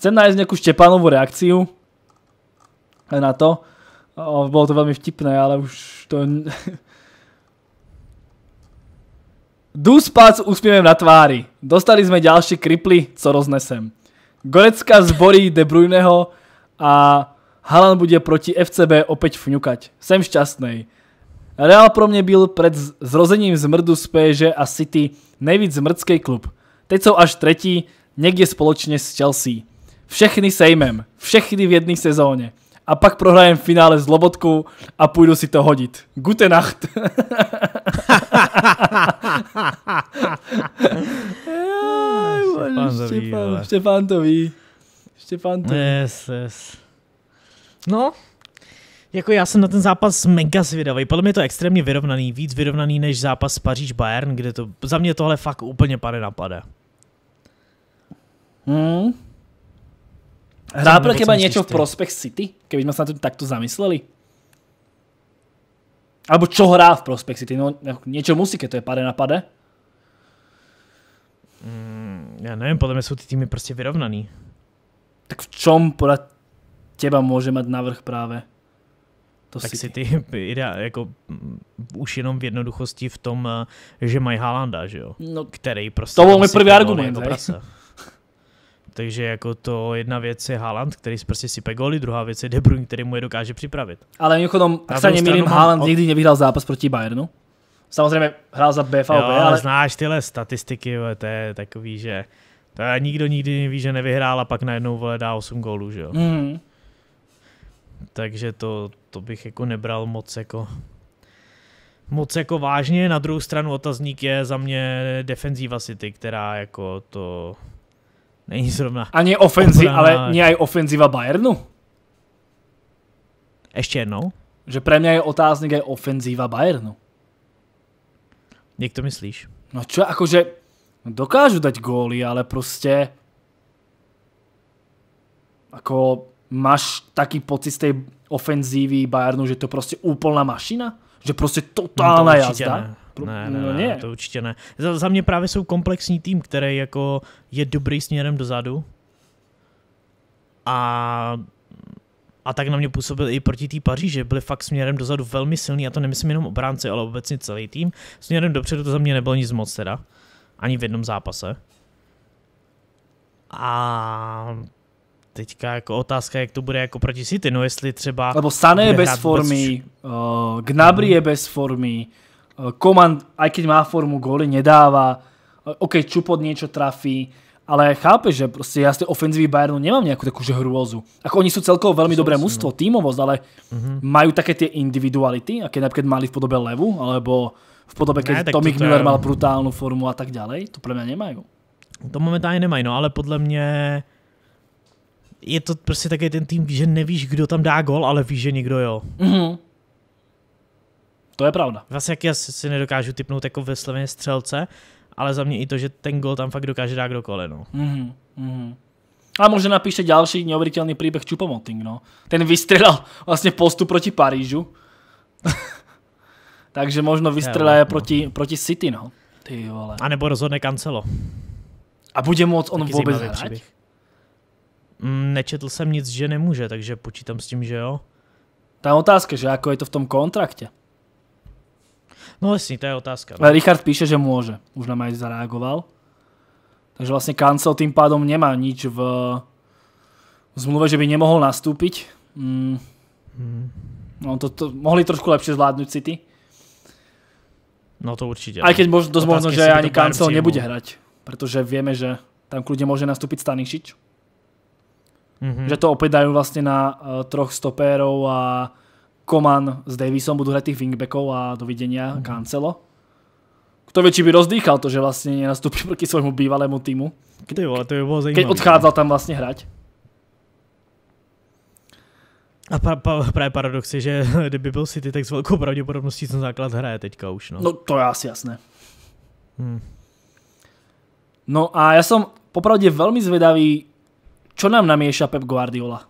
Chcem nájsť nejakú Štěpánovu reakciu na to. O, bylo to velmi vtipné, ale už to... Dú spáť s na tváři. Dostali jsme další kripli, co roznesem. Gorecka zborí De Bruyneho a Halan bude proti FCB opět fňukať. Jsem šťastný. Real pro mě byl před zrozením zmrdu z PSG a City nejvíc zmrdský klub. Teď jsou až třetí, někde společně s Chelsea. Všechny sejmem, všechny v jedné sezóně. A pak prohrajem v finále s Lobotkou a půjdu si to hodit. Gute Nacht. Štěpán, Štěpán, Štěpán to ví. Štěpán to ví. Yes, yes. No, jako já jsem na ten zápas mega zvědavý. Podle mě je to extrémně vyrovnaný, víc vyrovnaný než zápas Paříž-Bayern, kde to, za mě tohle fakt úplně pane napade. Hmm. Hrá pro chyba něco v prospech City? kdybychom se na to takto zamysleli? Alebo čo hrá v prospech City? No, niečo jako musí, když to je pade na pade. Hmm, já nevím, podle mě jsou ty týmy prostě vyrovnaní. Tak v čom podľa teba může mít návrh právě? To tak City, City ide jako mm, už jenom v jednoduchosti v tom, eh, že mají Haalanda, že jo? No, který prostě... To byl můj první argument, jako takže jako to jedna věc je Haaland, který si prostě sype goly, druhá věc je De Bruyne, který mu je dokáže připravit. Ale mimochodem, ak se nemýlím, Haaland od... nikdy nevyhrál zápas proti Bayernu. Samozřejmě hrál za BVB, jo, ale... znáš tyhle statistiky, to je takový, že to nikdo nikdy neví, že nevyhrál a pak najednou vole dá 8 gólů, že jo. Mm takže to, to bych jako nebral moc jako moc jako vážně. Na druhou stranu otazník je za mě defenzíva City, která jako to není zrovna... Ani ofenzi, ale není aj ofenzíva Bayernu? Ještě jednou? Že pro mě je otáznik je ofenzíva Bayernu. Jak to myslíš? No čo, akože dokážu dať góly, ale prostě jako máš taký pocit z tej ofenzívy Bayernu, že to je proste úplná mašina? Že proste no, totálna jazda? Ne. No ne, ne, ne, to určitě ne. Za, za mě právě jsou komplexní tým, který jako je dobrý směrem dozadu. A a tak na mě působil i proti té že Byli fakt směrem dozadu velmi silný, a to nemyslím jenom obránci, ale obecně celý tým. Směrem dopředu to za mě nebylo nic moc teda. Ani v jednom zápase. A teďka jako otázka, jak to bude jako proti City, no jestli třeba... Lebo Sané je bez formy, bez... uh, Gnabry je bez formy, uh, Koman, aj keď má formu, góly nedává, uh, eh, OK, Čupot niečo trafí, ale chápe, že prostě já z té ofenzivy Bayernu nemám nějakou takovou že hrůzu. Ako oni jsou celkovo velmi dobré mužstvo, no. týmovost, ale mhm. mají také ty individuality, aké například mali v podobě levu, alebo v podobě, když Tomik to Miller je... mal brutálnu formu a tak dále, to pro mě nemají. To momentálně nemají, no ale podle mě je to prostě taky ten tým, že nevíš, kdo tam dá gol, ale víš, že někdo jo. Mm-hmm. To je pravda. Vlastně jak já si nedokážu typnout jako ve Sloveně střelce, ale za mě i to, že ten gol tam fakt dokáže dát kdokoliv. No. Mm-hmm. A možná napíše další neuvěřitelný příběh Čupomoting, no. Ten vystřelil vlastně postu proti Parížu. Takže možno vystřelil aj no. proti, proti City, no. Ty vole. A nebo rozhodne kancelo. A bude moc on Taky vôbec Mm, nečetl jsem nic, že nemůže, takže počítám s tím, že jo. Ta otázka, že jako je to v tom kontraktě? No jasně, to je otázka. No. Ale Richard píše, že může. Už nám aj zareagoval. Takže vlastně Cancel tým pádom nemá nič v, v zmluve, že by nemohl nastoupit. Mm. Hmm. No to, to mohli trošku lepšie zvládnout City. No to určitě. A no. keď možno, dosť možno, že ani Cancel nebude hrať. Protože víme, že tam kludně může nastoupit Stanišič hmm Že to opět dají vlastně na uh, troch stopérov a Koman s Davisom budou hrať těch wingbackov a dovidenia mm-hmm. Cancelo. Kto vie, či by rozdýchal to, že vlastně nenastupí proti svojmu bývalému týmu. Ty vole, to by bolo zajímavé. Keď odchádzal no. tam vlastně hrať. A pra, pra, právě paradox je, že kdyby byl City, tak s velkou pravděpodobností ten základ hraje teďka už. No, no to je asi jasné. Hmm. No a já jsem popravdě velmi zvedavý, Čo nám namieša Pep Guardiola?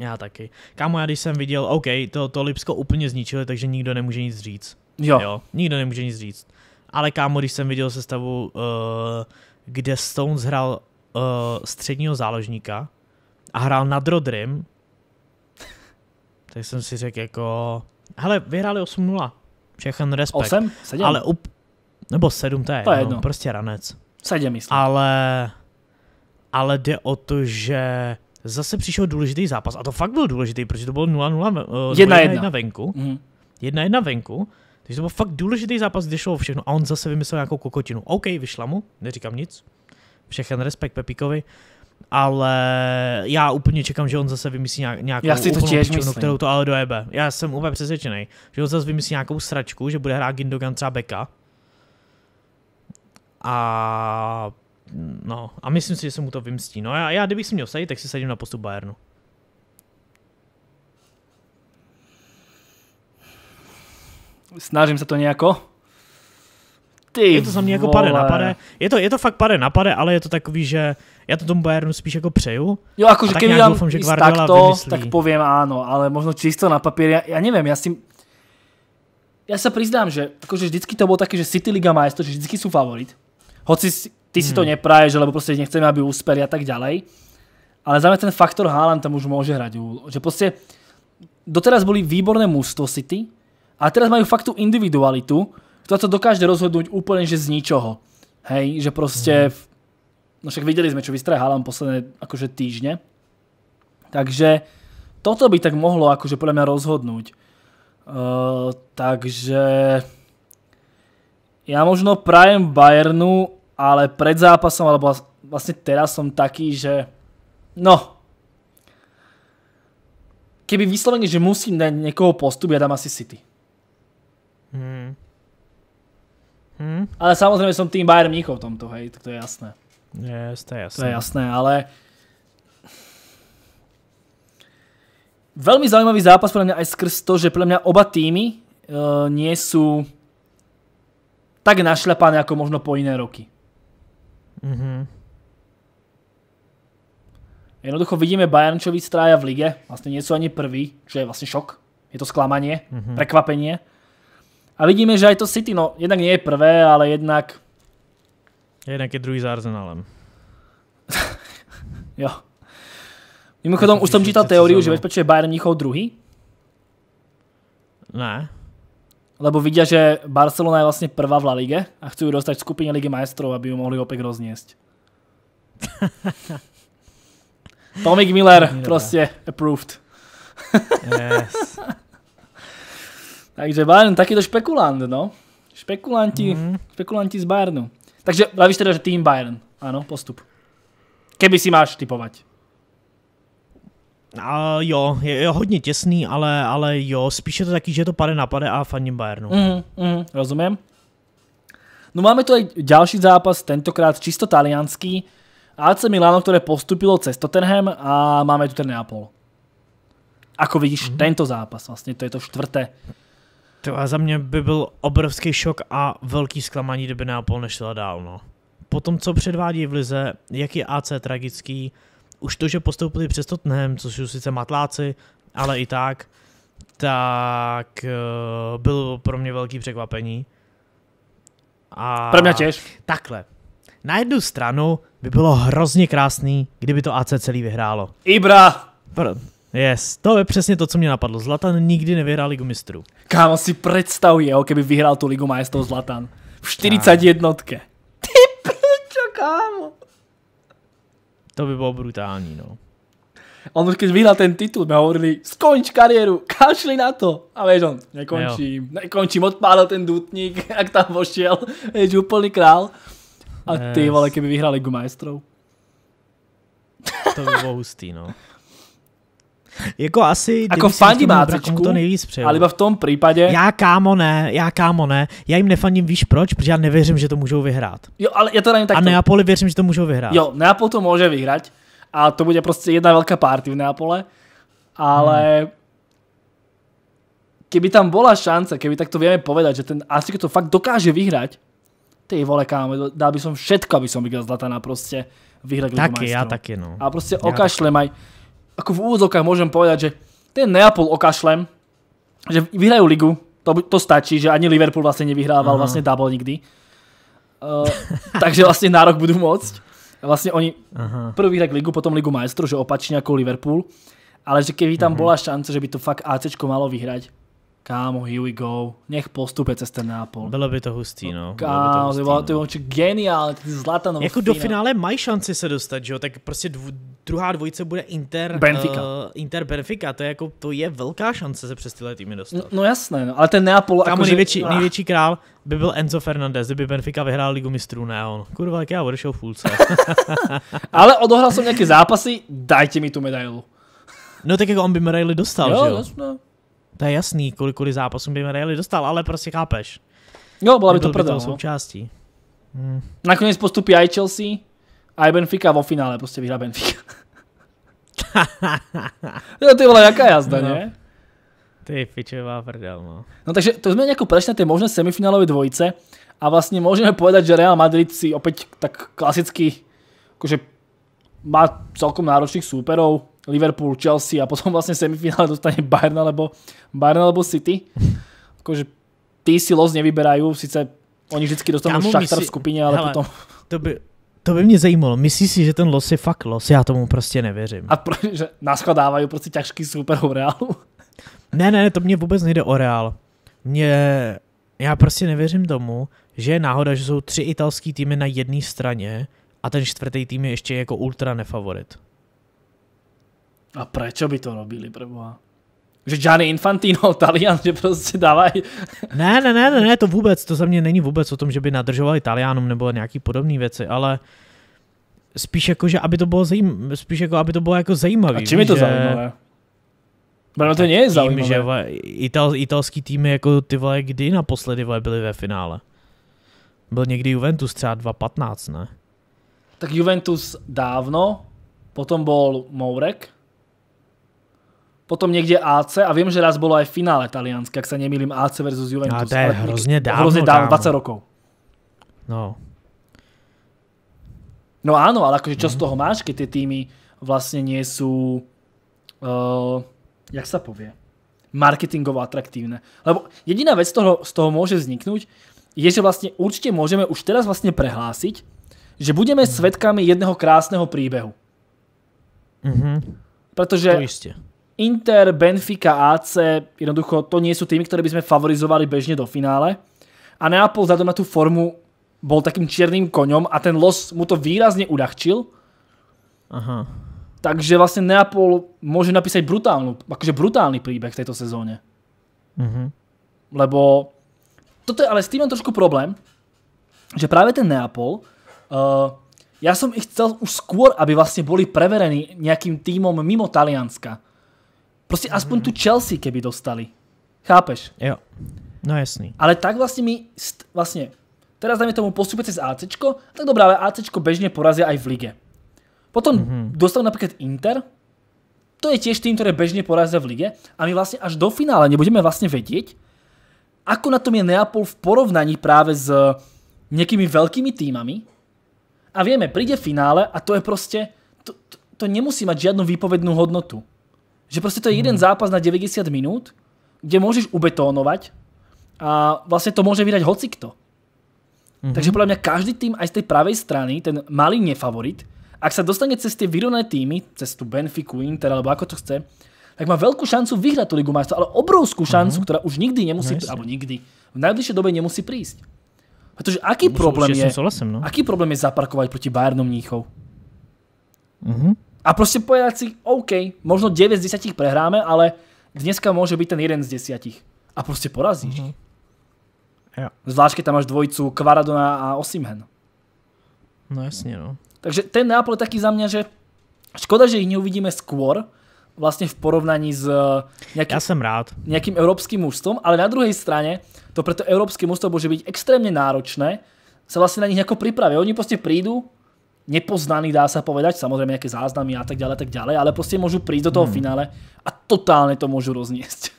Já taky. Kámo, já když jsem viděl, OK, to, to Lipsko úplně zničili, takže nikdo nemůže nic říct. Jo. jo. Nikdo nemůže nic říct. Ale kámo, když jsem viděl sestavu, uh, kde Stones hrál uh, středního záložníka a hrál nad Rodrym, tak jsem si řekl jako, hele, vyhráli 8-0. Všechen respekt. 8? 7? Ale up, nebo 7, to je, to je jedno. No, prostě ranec. 7, myslím. Ale ale jde o to, že zase přišel důležitý zápas. A to fakt byl důležitý, protože to bylo 0-0 uh, venku. Mm. 1-1 venku. Takže to byl fakt důležitý zápas, kde šlo všechno. A on zase vymyslel nějakou kokotinu. OK, vyšla mu, neříkám nic. Všechen respekt Pepíkovi. Ale já úplně čekám, že on zase vymyslí nějakou já si to těž pičunu, kterou to ale dojebe. Já jsem úplně přesvědčený, že on zase vymyslí nějakou sračku, že bude hrát Gindogan třeba beka. A No a myslím si, že se mu to vymstí. No a já, kdybych si měl sadit, tak si sadím na postup Bayernu. Snažím se to nějako. Ty je to za mě jako pade na pade. Je to, je to fakt pade na pade, ale je to takový, že já to tomu Bayernu spíš jako přeju. Jo, jako že kdyby já doufám, že to, vymyslí. tak povím ano, ale možno čisto na papír, já já nevím, já si... tým, ja sa priznám, že vždycky to bolo také, že City Liga Majstrov, že vždycky sú favorit. Hoci ty si to to hmm. nepraješ, lebo prostě nechceme, aby uspěli a tak ďalej. Ale za mňa ten faktor Haaland tam už môže hrať. Že prostě doteraz boli výborné mústvo City, a teraz majú fakt tú individualitu, ktorá to dokáže rozhodnúť úplne že z ničoho. Hej, že proste... Mm. No však videli sme, čo vystraje Haaland posledné akože týždne. Takže toto by tak mohlo akože podľa mňa rozhodnúť. Uh, eh, takže... Ja možno prajem Bayernu, ale pred zápasom, alebo vlastne teraz som taký, že no, keby vyslovene, že musím dať niekoho postup, ja dám asi City. Hmm. Hmm? Ale samozrejme som tým Bayern Mníchov v tomto, hej, tak to je jasné. Yes, to je jasné. To je jasné, ale veľmi zaujímavý zápas pre mňa aj skrz to, že pre mňa oba týmy uh, nie sú tak našľapané ako možno po iné roky. Mm-hmm. Jednoducho vidíme Bayern, čo vystrája v lige. Vlastne nie sú ani prví, čo je vlastne šok. Je to sklamanie, mm-hmm. prekvapenie. A vidíme, že aj to City, no jednak nie je prvé, ale jednak... Jednak je druhý s Arsenalem. jo. Mimochodom, už som čítal teóriu, že bezpečuje Bayern Mnichov druhý. Ne lebo vidia, že Barcelona je vlastne prvá v La Lige a chcú ju dostať v skupine Ligy majstrov, aby ju mohli opäť rozniesť. Tomik Miller, Miller, proste approved. yes. Takže Bayern, takýto špekulant, no. Špekulanti, mm -hmm. špekulanti z Bayernu. Takže vravíš teda, že tým Bayern, áno, postup. Keby si máš typovať. A jo, je, je hodně těsný, ale, ale jo, spíše to taky, že to pade na pade a faním Bayernu. Mm, mm, rozumím. No máme tu i další zápas, tentokrát čisto talianský. AC Milano, které postupilo cez Tottenham a máme tu ten Neapol. Ako vidíš mm. tento zápas? Vlastně to je to čtvrté. To a za mě by byl obrovský šok a velký zklamání, kdyby Neapol nešla dál. No. Po tom, co předvádí v Lize, jak je AC tragický, už to, že postoupili přes Tottenham, což jsou sice matláci, ale i tak, tak uh, bylo pro mě velký překvapení. A pro mě těž. Takhle. Na jednu stranu by bylo hrozně krásný, kdyby to AC celý vyhrálo. Ibra! Pr- Yes, to je přesně to, co mě napadlo. Zlatan nikdy nevyhrál Ligu mistrů. Kámo, si představ jeho, kdyby vyhrál tu Ligu majestou Zlatan. V 41. Ty pičo, kámo. To by bylo brutální, no. On už když vyhrál ten titul, jsme hovorili, skonč kariéru, kašli na to. A víš, on, nekončím, jo. nekončím, odpálil ten dutník, jak tam vošel, víš, úplný král. A ty yes. vole, kdyby vyhrál Ligu majstrov. To by bylo hustý, no. jako asi... Ako fandí Ačku, to nejvíc přeju. Ale v tom případě... Já kámo ne, já kámo ne. Já jim nefandím, víš proč? Protože já nevěřím, že to můžou vyhrát. Jo, ale já to nevím tak. A Neapoli věřím, že to můžou vyhrát. Jo, Neapol to může vyhrát. A to bude prostě jedna velká party v Neapole. Ale... Hmm keby tam byla šance, keby tak to víme povedat, že ten Astrik to fakt dokáže vyhrát, ty vole kámo, dal by som všetko, aby som vydal Zlatana prostě vyhrať Taky, já taky, no. A prostě okašle, maj ako v úvodzovkách môžem povedať, že ten Neapol okašlem, že vyhrajú ligu, to, to stačí, že ani Liverpool vlastne nevyhrával Aha. Mhm. vlastne double nikdy. Uh, takže vlastne nárok budú môcť. Vlastne oni Aha. prvý vyhrajú ligu, potom ligu majstru, že opačne ako Liverpool. Ale že keby tam mhm. bola šanca, že by to fakt AC malo vyhrať, kámo, here we go, nech postupuje cez ten nápol. Bylo by to hustý, no. Kámo, to hustý, ty bylo no. geniální, ty Zlatanov. Jako no. do finále mají šanci se dostat, že jo, tak prostě dv, druhá dvojice bude Inter Benfica. Uh, Inter Benfica, to je jako, to je velká šance se přes tyhle týmy dostat. No, no jasné, no, ale ten Neapol... Kámo, jako, největší, že... Ah. největší král by byl Enzo Fernandez, kdyby Benfica vyhrál ligu mistrů, ne on. Kurva, jak já odešel v půlce. ale odohral jsem nějaké zápasy, dajte mi tu medailu. No tak jako on by medaily dostal, jo, že jo? Jasné. To je jasný, kolik kvůli zápasům by medaily dostal, ale prostě chápeš. Jo, byla by to prdel. No. součástí. Hmm. Nakonec postupí i Chelsea a i Benfica vo finále, prostě vyhrá Benfica. jo, ty vole, jaká jazda, no. ne? Ty pičová prdel, no. No takže to jsme nějakou prešli na ty možné semifinálové dvojice a vlastně můžeme povedať, že Real Madrid si opět tak klasicky jakože má celkom náročných súperov, Liverpool, Chelsea a potom vlastne semifinále dostane Bayern alebo, Bayern alebo City. Akože tí si los nevyberajú, sice oni vždycky dostanou Kamu, šachtar si... v skupine, ale Hele, potom... To by, to by mě zajímalo. Myslíš si, že ten los je fakt los? Já tomu prostě nevěřím. A pro, že naskladávají prostě ťažký o reálu? ne, ne, to mě vůbec nejde o reál. Mě, já prostě nevěřím tomu, že je náhoda, že jsou tři italský týmy na jedné straně a ten čtvrtý tým je ještě jako ultra nefavorit. A prečo by to robili, preboha? Že Gianni Infantino, Talian, že prostě dávají... ne, ne, ne, ne, to vůbec, to za mě není vůbec o tom, že by nadržovali Italiánům nebo nějaký podobné věci, ale spíš jako, že aby to bylo, zajím, spíš jako, aby to bylo jako zajímavé. A čím je to že... zajímavé? Brno, to není zajímavé. Tím, že vole, ital, italský týmy jako ty vole, kdy naposledy vole, byly ve finále? Byl někdy Juventus třeba 2.15, ne? Tak Juventus dávno, potom byl Mourek, potom někde AC a vím, že raz bylo aj finále talianské, jak se nemýlím, AC versus Juventus. A to je hrozně dávno. Hrozně dávno, 20 rokov. No. No áno, ale akože čo z mhm. toho máš, keď ty týmy vlastně nie sú, eh, jak sa povie, marketingovo atraktívne. Lebo jediná vec z toho, z toho môže vzniknúť, je, že vlastne určite môžeme už teraz vlastne prehlásiť, že budeme mm. svedkami jedného krásneho príbehu. Mhm. Protože to jistě. Inter, Benfica, AC, jednoducho to nie sú týmy, ktoré by sme favorizovali bežne do finále. A Neapol vzhľadom na tú formu bol takým černým koňom a ten los mu to výrazne uľahčil. Aha. Takže vlastne Neapol môže napísať brutálnu, akože brutálny príbeh v tejto sezóne. Mhm. Lebo toto je ale s tým mám trošku problém, že právě ten Neapol, uh, eh, já jsem ich chcel už skôr, aby vlastně byli preverení nějakým týmom mimo Talianska. Prostě aspoň tu mm. Chelsea, keby dostali. Chápeš? Jo. No jasný. Ale tak vlastně mi, vlastně, teraz dajme tomu postupujete z AC, tak dobrá, ale AC bežne porazia aj v lige. Potom mm-hmm. dostanú napríklad Inter, to je tiež tým, ktoré bežne porazia v lige a my vlastne až do finále nebudeme vlastne vedieť, ako na tom je Neapol v porovnaní práve s nejakými veľkými týmami a vieme, príde finále a to je proste, to, to, to nemusí mať žiadnu výpovednú hodnotu. Že proste to je jeden mhm. zápas na 90 minút, kde môžeš ubetónovať a vlastne to môže vydať hocikto. Mhm. Takže podľa mňa každý tým aj z tej pravej strany, ten malý nefavorit, ak sa dostane cez tie vyrovné týmy, cez tú Benfiku, Inter alebo ako to chce, tak má veľkú šancu vyhrať tú Ligu Majstva, ale obrovskú mhm. šancu, která ktorá už nikdy nemusí, no, alebo nikdy, v najbližšej dobe nemusí prísť. Protože aký no, problém je, no. aký problém je zaparkovať proti Bayernu Mníchov? A proste povedať si, OK, možno 9 z 10 prehráme, ale dneska môže byť ten 1 z 10. A proste porazíš. Mm-hmm. Ja. Zvlášť, keď tam máš dvojicu Kvaradona a Osimhen. No jasne, no. Takže ten Neapol je taký za mňa, že škoda, že ich neuvidíme skôr, vlastně v porovnaní s eh, nějaký, Já jsem rád. nějakým evropským ústom, ale na druhé straně to proto evropské ústom môže byť extrémně náročné se vlastně na nich nejako pripravia. Oni prostě přijdou, nepoznaný, dá sa povedať, samozrejme nejaké záznamy a tak ďalej, tak ďalej, ale prostě môžu prísť do toho hmm. finále a totálne to môžu rozniesť.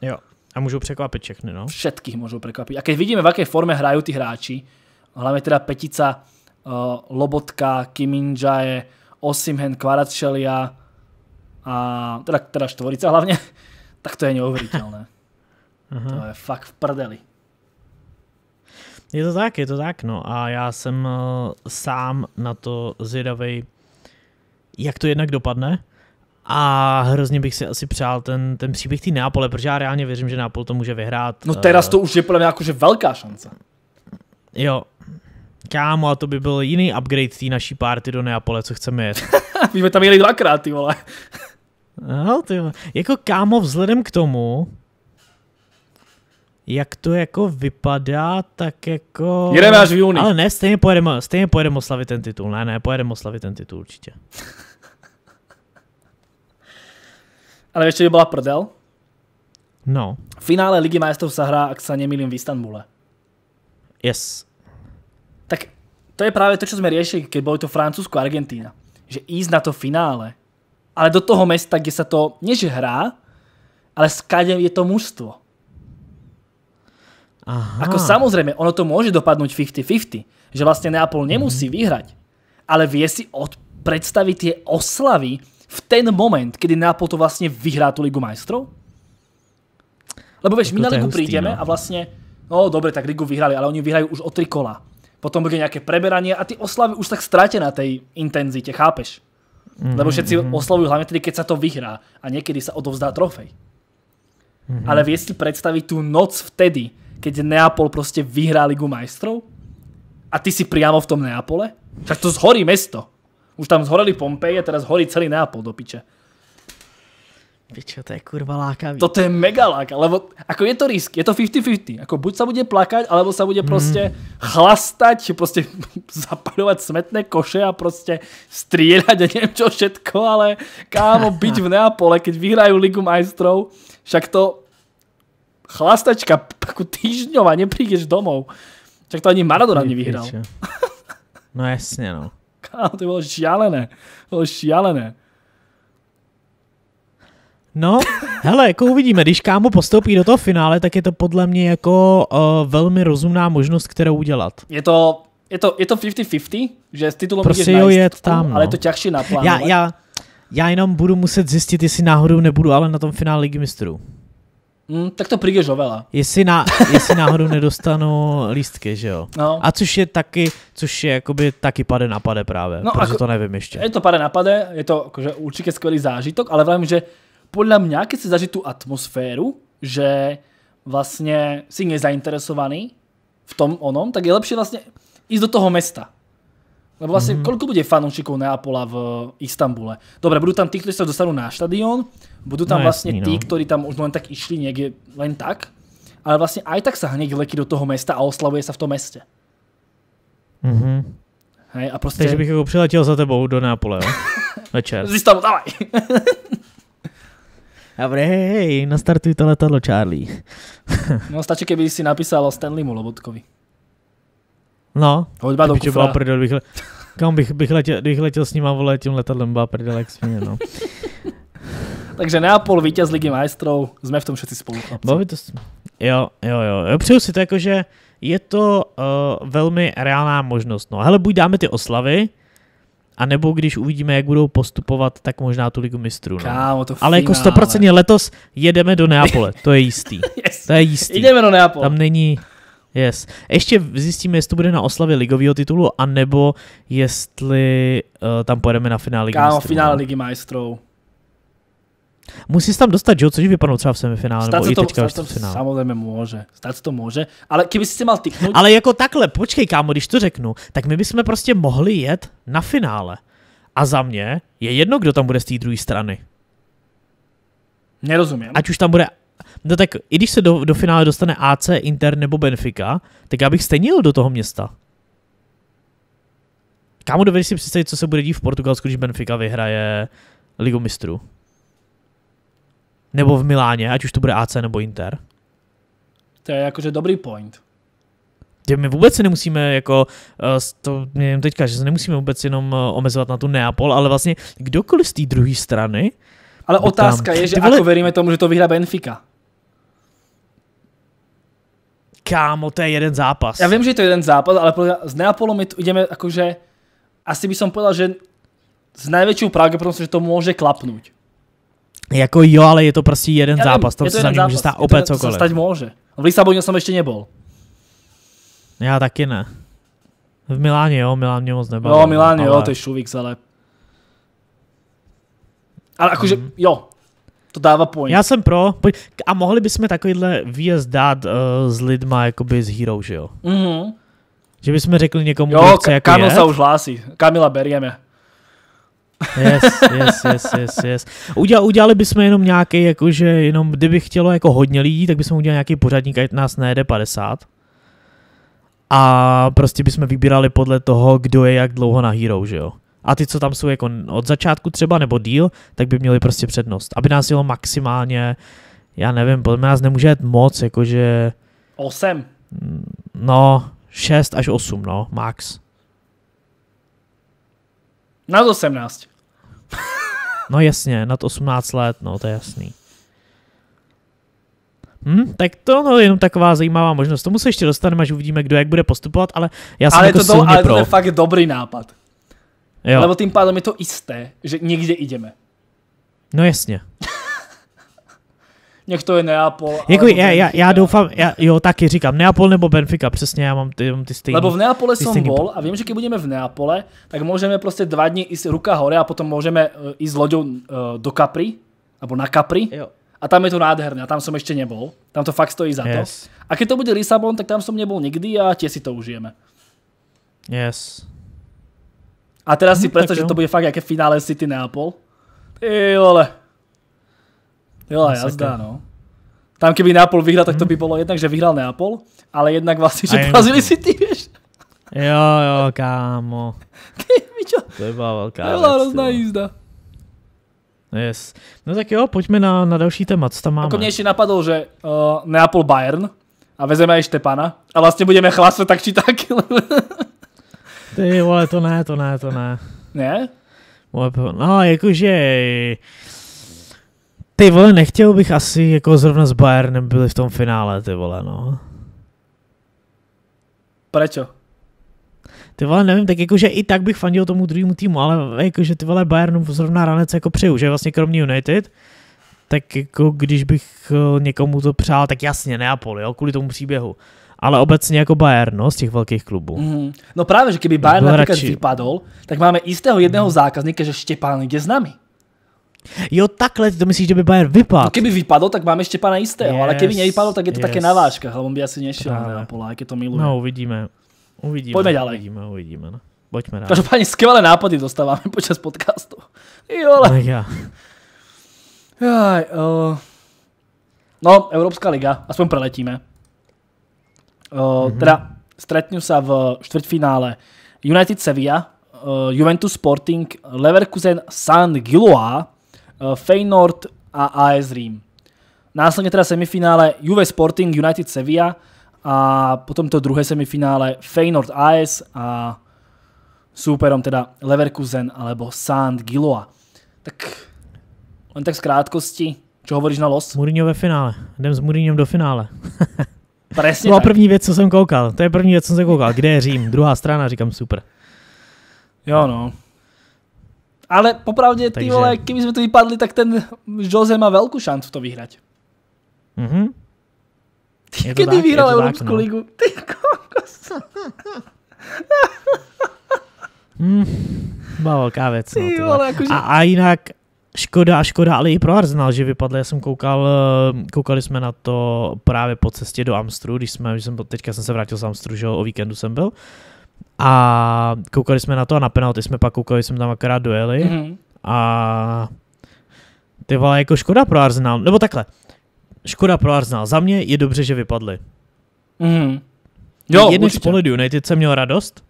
Jo, a môžu prekvapiť všechny, no. Všetkých môžu prekvapiť. A keď vidíme, v jaké formě hrajú tí hráči, hlavne teda Petica, uh, Lobotka, Kiminjae, Osimhen, Kvaratšelia a teda, teda štvorica hlavně, tak to je neuvěřitelné. to je fakt v prdeli. Je to tak, je to tak, no a já jsem eh, sám na to zvědavý, jak to jednak dopadne a hrozně bych si asi přál ten, ten příběh té Neapole, protože já reálně věřím, že Neapol to může vyhrát. No eh. teraz to už je podle mě jakože velká šance. Jo, Kámo, a to by byl jiný upgrade té naší party do Neapole, co chceme jet. My jsme tam jeli dvakrát, ty vole. no, ty vole. Jako kámo, vzhledem k tomu, jak to jako vypadá, tak jako... Jedeme až v júni. Ale ne, stejně pojedeme, stejně pojedeme oslavit ten titul. Ne, ne, pojedeme oslavit ten titul určitě. Ale ještě by byla prdel? No. V finále Ligy majstrov se hrá, ak se nemýlím, v Istanbule. Yes. Tak to je právě to, co jsme řešili, když bylo to Francúzsko a Argentína. Že jít na to finále, ale do toho mesta, kde se to, než hrá, ale skáděm je to mužstvo. Aha. Ako samozrejme, ono to môže dopadnúť 50-50, že vlastne Neapol nemusí mm. vyhrať, ale vie si od, predstaviť tie oslavy v ten moment, kedy Neapol to vlastne vyhrá tú Ligu majstrov? Lebo vieš, my na Ligu prídeme no. a vlastne, no dobre, tak Ligu vyhrali, ale oni vyhrajú už o tri kola. Potom bude nejaké preberanie a ty oslavy už tak stráte na tej intenzite, chápeš? mm Lebo všetci mhm. oslavujú hlavne tedy, keď sa to vyhrá a niekedy sa odovzdá trofej. Mm-hmm. Ale vie si predstaviť tú noc vtedy, keď Neapol prostě vyhrá Ligu majstrov? A ty si priamo v tom Neapole? Tak to zhorí mesto. Už tam zhoreli Pompeje, teraz zhorí celý Neapol do piče. Pičo, to je kurva lákavý. To je mega láka, lebo ako je to risk, je to 50-50. Ako buď sa bude plakať, alebo sa bude prostě mm. chlastať, prostě zapaľovať smetné koše a prostě strieľať a neviem čo všetko, ale kámo, byť v Neapole, keď vyhrajú Ligu majstrov, však to chlastačka, takú týždňová, neprídeš domov. Čak to ani Maradona nevyhral. No jasne, no. Kámo, to bolo šialené. Bolo šialené. No, hele, jako uvidíme, když kámo postoupí do toho finále, tak je to podle mě jako uh, velmi rozumná možnost, kterou udělat. Je to, je to, je to že s titulem Prosím, jdeš je tam, no. ale je no. to těžší na plánu. Já, já, já jenom budu muset zjistit, jestli náhodou nebudu ale na tom finále Ligy mistrů. Mm, tak to prigeš oveľa. Jestli, na, jestli náhodou nedostanu lístky, že jo. No. A což je taky, což je jakoby taky pade na pade právě, no, protože ako, to nevím ještě. Je to pade na pade, je to akože určitě skvělý zážitok, ale vím, že podle mě, když si zažít tu atmosféru, že vlastně si nezainteresovaný v tom onom, tak je lepší vlastně jít do toho mesta. Lebo vlastně, mm -hmm. koľko bude fanúšikov Neapola v Istambule? Dobre, budú tam tí, ktorí sa dostanú na štadión, Budú tam no, vlastne jasný, tí, no. ktorí tam už len tak išli niekde len tak, ale vlastne aj tak sa hneď leky do toho mesta a oslavuje sa v tom meste. Mm-hmm. Hej, a prostě... Takže bych jako přiletěl za tebou do Nápole, jo? Večer. Zjist dávaj. Dobre, hej, nastartuj to letadlo, Charlie. no stačí, keby si napísal Stanleymu Lobotkovi. No. Hoďba do kufra. bych Kam bych, bych, letěl, bych letěl s a vole, tím letadlem bá prdel, jak no. Takže Neapol, vítěz Ligy majstrov, jsme v tom všetci spolu. Baví to, jo, jo, jo, jo, přeju si to jako, že je to uh, velmi reálná možnost. No, hele, buď dáme ty oslavy, a nebo když uvidíme, jak budou postupovat, tak možná tu ligu mistrů. No. Kámo, to Ale jako 100% letos jedeme do Neapole, to je jistý. yes. To je jistý. Jdeme do Neapole. Tam není, Yes. Ještě zjistíme, jestli to bude na oslavě ligového titulu, anebo jestli uh, tam pojedeme na finále Ligy Kámo, mistrů. finále no. Ligy majstrů. Musí se tam dostat, jo, což vypadnou třeba v semifinále, stát nebo i to, teďka stát to, v Samozřejmě může, stát se to může, ale kdyby si mal typnout... Ale jako takhle, počkej kámo, když to řeknu, tak my bychom prostě mohli jet na finále. A za mě je jedno, kdo tam bude z té druhé strany. Nerozumím. Ať už tam bude No tak i když se do, do finále dostane AC, Inter nebo Benfica, tak já bych stejně jel do toho města. Kámo, dovedeš si představit, co se bude dít v Portugalsku, když Benfica vyhraje Ligu mistrů? nebo v Miláně, ať už to bude AC nebo Inter. To je jakože dobrý point. Že my vůbec se nemusíme jako, eh, to nevím teďka, že se nemusíme vůbec jenom eh, omezovat na tu Neapol, ale vlastně kdokoliv z té druhé strany. Ale otázka tam, je, že vole... ako veríme tomu, že to vyhrá Benfica. Kámo, to je jeden zápas. Já vím, že je to jeden zápas, ale s Neapolom my tu ideme asi by som povedal, že s největší pravděpodobností, že to může klapnout. Jako jo, ale je to prostě jeden Já zápas, To je to se za mě může stát opět to, cokoliv. To se může. V Lisaboně jsem ještě nebyl. Já taky ne. V Miláně jo, Milán mě moc nebaví. Jo, no, Milán ale... jo, to je šuvix, ale... Ale jakože, mm. jo, to dává point. Já jsem pro. A mohli bychom takovýhle výjezd dát uh, s lidma, jakoby s hero, že jo? Mhm. Že bychom řekli někomu, jo, kdo chce jako Kamil se už hlásí. Kamila berieme. Yes, yes, yes, yes, yes. Udělali, udělali bychom jenom nějaký, jakože jenom kdyby chtělo jako hodně lidí, tak bychom udělali nějaký pořadník, ať nás nejde 50. A prostě bychom vybírali podle toho, kdo je jak dlouho na hero, že jo. A ty, co tam jsou jako od začátku třeba, nebo díl, tak by měli prostě přednost. Aby nás jelo maximálně, já nevím, podle mě nás nemůže jít moc, jakože... 8. Mm, no, 6 až 8, no, max. Na 18. No jasně, nad 18 let, no to je jasný. Hm, tak to no, jenom taková zajímavá možnost. Tomu se ještě dostaneme, až uvidíme, kdo jak bude postupovat, ale já jsem ale jako to, silně ale pro. to je fakt dobrý nápad. Jo. Lebo tím pádem je to jisté, že někde ideme. No jasně nech to je Neapol. Jako já, já, já, doufám, já, jo, taky říkám, Neapol nebo Benfica, přesně, já mám ty, mám ty stejný. Lebo v Neapole jsem stejný... bol a vím, že když budeme v Neapole, tak můžeme prostě dva dny jít ruka hore a potom můžeme eh, jít s loďou eh, do Capri, nebo na Capri. Jo. A tam je to nádherné, a tam jsem ještě nebol. Tam to fakt stojí za to. A když to bude Lisabon, tak tam jsem nebol nikdy a tě si to užijeme. Yes. A teraz si představ, že to bude fakt jaké finále City Neapol. Ty vole. Jo, já zdá, no. Tam kdyby Neapol vyhrál, tak to by bylo jednak, že vyhrál Neapol, ale jednak vlastně, že porazili si ty, víš? Jo, jo, kámo. Ty, čo? To je byla velká To byla hrozná jízda. Yes. No tak jo, pojďme na, na další téma, co tam jako máme. Jako mě ještě napadlo, že uh, Neapol Bayern a vezeme i Štepana a vlastně budeme chlásat tak či tak. Ty vole, to ne, to ne, to ne. Ne? No jakože ty vole, nechtěl bych asi jako zrovna s Bayernem byli v tom finále, ty vole, no. Prečo? Ty vole, nevím, tak jakože i tak bych fandil tomu druhému týmu, ale jakože ty vole Bayernu zrovna ranec jako přeju, že vlastně kromě United, tak jako když bych eh, někomu to přál, tak jasně Neapol, jo, kvůli tomu příběhu. Ale obecně jako Bayern, no, z těch velkých klubů. Mm. No právě, že kdyby Bayern například radši... tak máme jistého jedného mm. zákazníka, že Štěpán jde s nami. Jo, takhle, ty to myslíš, že by Bayern vypadl. No, kdyby vypadl, tak máme pana jistého, yes, ale kdyby nevypadl, tak je to yes. také na vážkách, ale on by asi nešel Právě. na Pola, jak je to miluje. No, uvidíme. Uvidíme. Pojďme dále. Uvidíme, uvidíme. No. Pojďme dále. Každopádně skvělé nápady dostáváme počas podcastu. Jo, ale... Mega. No, Jaj, uh... No, Evropská liga, aspoň preletíme. Uh, mm-hmm. Teda stretnu se v čtvrtfinále United Sevilla, uh, Juventus Sporting, Leverkusen San Giloa, Eh, Feyenoord a AS Rím. Následně teda semifinále Juve Sporting United Sevilla a potom to druhé semifinále Feyenoord AS a superom teda Leverkusen alebo Sand Giloa. Tak len tak z krátkosti, čo hovoríš na los? Mourinho ve finále. Jdem s Mourinho do finále. Presně To byla první věc, co jsem koukal. To je první věc, co jsem koukal. Kde je Řím? Druhá strana, říkám super. Jo no. Ale popravde, Takže... ty vole, keby sme tu vypadli, tak ten Jose má veľkú šancu to vyhrať. Mhm. Je Kedy tak, vyhral Európsku no. ligu? Ty kokos. mm, velká věc. No, vole, jakože... a, a jinak škoda a škoda, ale i pro Arsenal, že vypadl. Já jsem koukal, eh, koukali jsme na to právě po cestě do Amstru, když jsme, když jsem, teďka jsem se vrátil z Amstru, že o víkendu jsem byl, a koukali jsme na to a na penalty jsme pak koukali, jsme tam akorát dojeli. Mm-hmm. A ty vole, jako škoda pro Arsenal, nebo takhle, škoda pro Arsenal. Za mě je dobře, že vypadli. Mm-hmm. Jo, Jedný určitě. z pohledu United jsem měl radost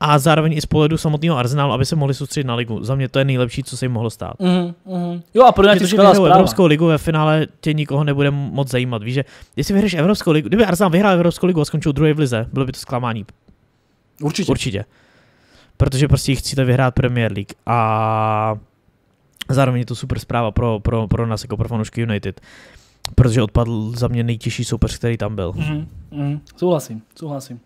a zároveň i z pohledu samotného Arsenalu, aby se mohli soustředit na ligu. Za mě to je nejlepší, co se jim mohlo stát. Mm-hmm. mm-hmm. Jo, a pro to skvělá zpráva. Evropskou ligu ve finále tě nikoho nebude moc zajímat. Víš, že jestli vyhraješ Evropskou ligu, kdyby Arsenal vyhrál Evropskou ligu a skončil druhý v lize, bylo by to zklamání Určitě. Určitě. Protože prostě chcete vyhrát Premier League. A zároveň je to super zpráva pro, pro, pro nás jako pro fanoušky United. Protože odpadl za mě nejtěžší soupeř, který tam byl. Mm, mm, souhlasím, souhlasím.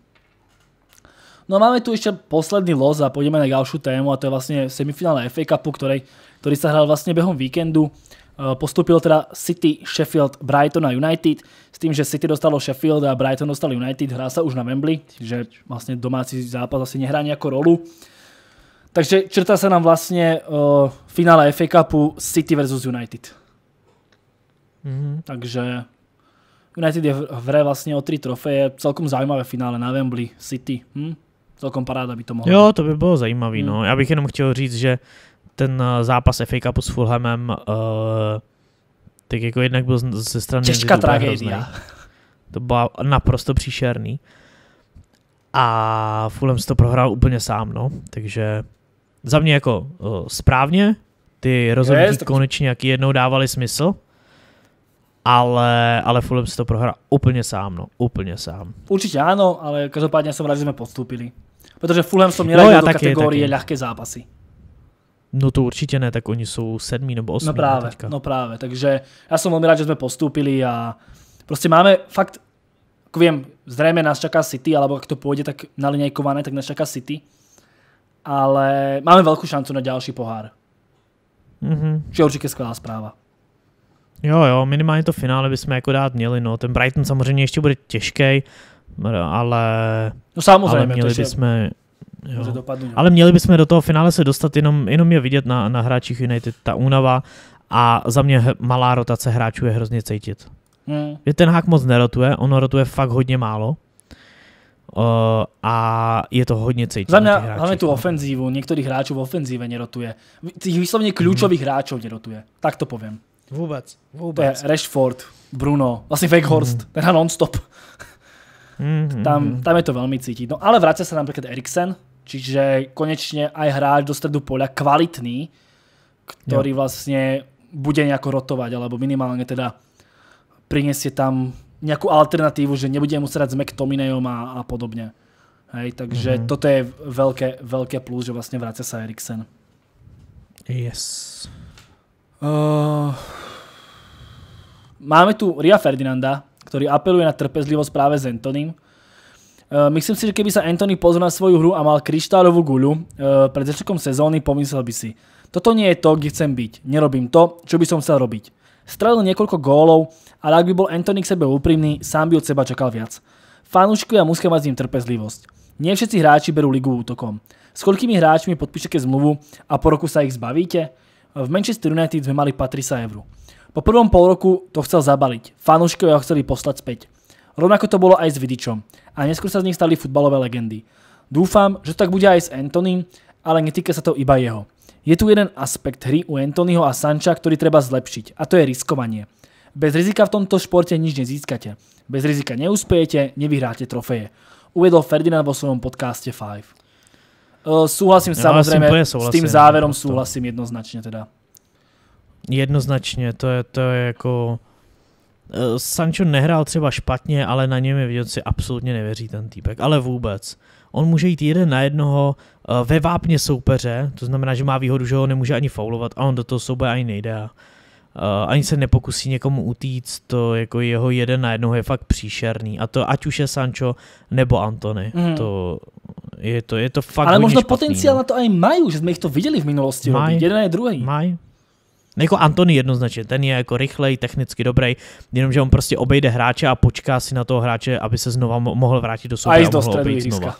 No a máme tu ještě poslední los a půjdeme na další tému a to je vlastně semifinále FA Cupu, který, který se hrál vlastně během víkendu. Eh, postupil teda City, Sheffield, Brighton a United s tým, že City dostalo Sheffield a Brighton dostal United, hrá sa už na Wembley, že vlastne domáci zápas asi nehrá nejakú rolu. Takže črta sa nám vlastne eh, finále FA Cupu City versus United. Mhm. Takže United je v hre vlastne o tri trofeje, celkom zaujímavé finále na Wembley, City. Hm? Celkom paráda by to mohlo. Jo, to by bylo zajímavý, hm. no. Já bych jenom chtěl říct, že ten eh, zápas FA Cupu s Fulhamem, uh, tak jako jednak byl ze strany... Těžká tragédia. To bylo naprosto příšerný. A Fulham si to prohrál úplně sám, no. Takže za mě jako uh, správně, ty rozhodnutí yes, konečně jaký jednou dávali smysl, ale, ale Fulham si to prohrál úplně sám, no, úplně sám. Určitě ano, ale každopádně jsem rád, že jsme postupili. Protože Fulham som měl no, do jako taky, kategorie taky. ľahké zápasy. No to určitě ne, tak oni jsou sedmí nebo osmí. No právě, ne teďka. no právě, takže já jsem velmi rád, že jsme postúpili a prostě máme fakt, ako viem, zřejmě nás čaká City, alebo ak to půjde tak nalinejkované, tak nás čaká City, ale máme velkou šancu na další pohár. Mm-hmm. Čo je určitě skvělá zpráva. Jo, jo, minimálně to finále bychom jako dát měli, no. Ten Brighton samozřejmě ještě bude těžký, ale... No samozřejmě, ale měli bychom... Je jo. může dopadnout. Ale měli bychom do toho finále se dostat, jenom, jenom je vidět na, na hráčích United, ta únava a za mě malá rotace hráčů je hrozně cítit. Hmm. Je ten hák moc nerotuje, ono rotuje fakt hodně málo. Uh, a je to hodně cítit. Za mě hlavně tu no. ofenzívu, některých hráčů v ofenzíve nerotuje. Těch výslovně klíčových hmm. hráčů nerotuje, tak to povím. Vůbec, vůbec. To je Rashford, Bruno, vlastně Fakehorst, hmm. ten non-stop. Mm-hmm. Tam, mhm. tam je to velmi cítit. No ale vrací se například Eriksen, Čiže konečne aj hráč do stredu poľa kvalitný, ktorý jo. vlastne bude nejako rotovať, alebo minimálne teda priniesie tam nejakú alternatívu, že nebude musieť hrať s McTominayom a, a podobne. Hej, takže mm-hmm. toto je veľké, veľké plus, že vlastne vrácia sa Eriksen. Yes. Uh, máme tu Ria Ferdinanda, ktorý apeluje na trpezlivosť práve s Antonym, Eh, myslím si, že keby sa Anthony pozrel na svoju hru a mal kryštálovú guľu eh, pred začiatkom sezóny, pomyslel by si, toto nie je to, kde chcem byť. Nerobím to, čo by som chcel robiť. Strelil niekoľko gólov, ale ak by bol Anthony k sebe úprimný, sám by od seba čakal viac. ja musím mať s ním trpezlivosť. Nie všetci hráči berú ligu útokom. S koľkými hráčmi podpíšete zmluvu a po roku sa ich zbavíte? V Manchester United sme mali Patrisa Evru. Po prvom pol roku to chcel zabaliť. Fanúškovia ho chceli poslať späť. Rovnako to bolo aj s Vidičom. A neskôr sa z nich stali futbalové legendy. Dúfam, že to tak bude aj s Antonym, ale netýka sa to iba jeho. Je tu jeden aspekt hry u Antonyho a Sancha, ktorý treba zlepšiť, a to je riskovanie. Bez rizika v tomto športe nič nezískate. Bez rizika neúspejete, nevyhráte trofeje. Uvedol Ferdinand vo svojom podcaste 5. Uh, e, súhlasím Já samozřejmě, s, tím souhlasím, s jako tím jednoznačně teda. Jednoznačně, to je, to je jako Eh, Sancho nehrál třeba špatně, ale na něm je vidět, si absolutně nevěří ten týpek, ale vůbec. On může jít jeden na jednoho eh, ve vápně soupeře, to znamená, že má výhodu, že ho nemůže ani faulovat a on do toho souboje ani nejde a eh, ani se nepokusí někomu utíct, to jako jeho jeden na jednoho je fakt příšerný a to ať už je Sancho nebo Antony, mm. to je to, je to fakt Ale možná no. potenciál na to aj mají, že jsme jich to viděli v minulosti, maj, jeden je druhý. Mají, jako Antony jednoznačně, ten je jako rychlej, technicky dobrý, jenomže on prostě obejde hráče a počká si na toho hráče, aby se znova mohl vrátit do souboje a, a mohl obejít znova.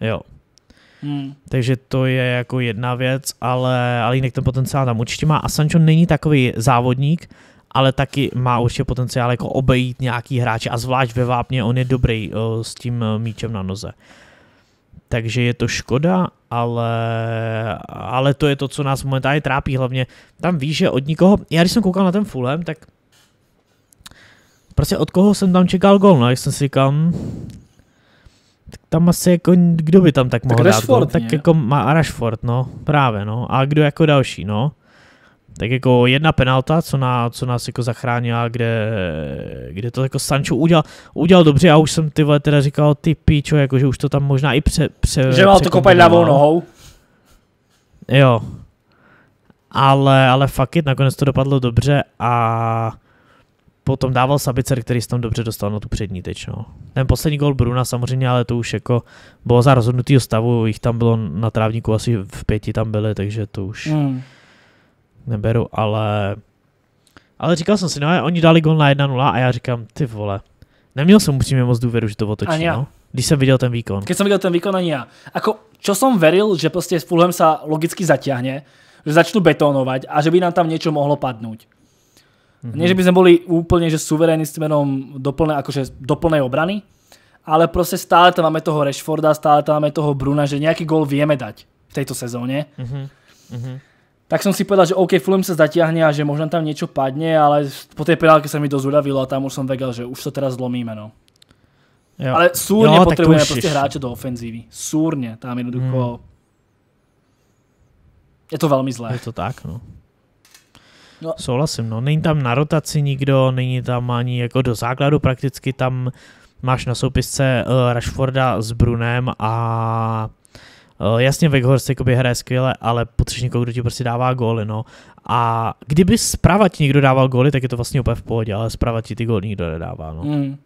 Jo. Hmm. Takže to je jako jedna věc, ale, ale jinak ten potenciál tam určitě má. A Sancho není takový závodník, ale taky má určitě potenciál jako obejít nějaký hráče a zvlášť ve vápně on je dobrý o, s tím e, míčem na noze. Takže je to škoda, ale, ale to je to, co nás momentálně trápí hlavně. Tam víš, že od nikoho, já když jsem koukal na ten Fulham, tak prostě od koho jsem tam čekal gol, no, jak jsem si říkal, hm, tak tam asi jako, kdo by tam tak mohl tak dát Rashford, gol? Tak jako má Rashford, no, právě, no, a kdo jako další, no tak jako jedna penalta, co, na, co nás jako zachránila, kde, kde to jako Sancho udělal, udělal dobře, já už jsem ty vole teda říkal, ty píčo, jako že už to tam možná i pře, pře Že mal to kopat levou nohou. Jo. Ale, ale fuck it, nakonec to dopadlo dobře a potom dával Sabicer, který se tam dobře dostal na tu přední teč. No. Ten poslední gol Bruna samozřejmě, ale to už jako bylo za rozhodnutýho stavu, jich tam bylo na trávníku asi v pěti tam byly, takže to už... Mm neberu, ale... Ale říkal jsem si, no oni dali gol na 1-0 a já říkám, ty vole, neměl jsem upřímně moc důvěru, že to otočí, no? Když jsem viděl ten výkon. Když jsem viděl ten výkon, ani já. Ako, čo som veril, že prostě s Fulhem sa logicky zatiahne, že začnu betonovat a že by nám tam něco mohlo padnout, Mm -hmm. Nie, že by sme boli úplne že suverénni s do, doplné, akože do obrany, ale prostě stále tam máme toho Rashforda, stále tam máme toho Bruna, že nejaký gol vieme dať v tejto sezóne. Mm -hmm. Mm -hmm tak som si povedal, že OK, Fulham sa zatiahne a že možno tam niečo padne, ale po tej penálke sa mi dosť uľavilo a tam už som vedel, že už to teraz zlomíme. No. Jo. Ale súrne jo, potrebujeme proste hráče do ofenzívy. Súrne, tam jednoducho... Hmm. Je to velmi zlé. Je to tak, no. no. Souhlasím, no. Není tam na rotaci nikdo, není tam ani jako do základu prakticky, tam máš na soupisce uh, Rashforda s Brunem a Eh, jasně Weghorst jakoby hraje skvěle, ale potřebuješ někoho, kdo ti prostě dává góly, no. A kdyby zprava ti někdo dával góly, tak je to vlastně úplně v pohodě, ale zprava ti ty góly nikdo nedává, no. Mm.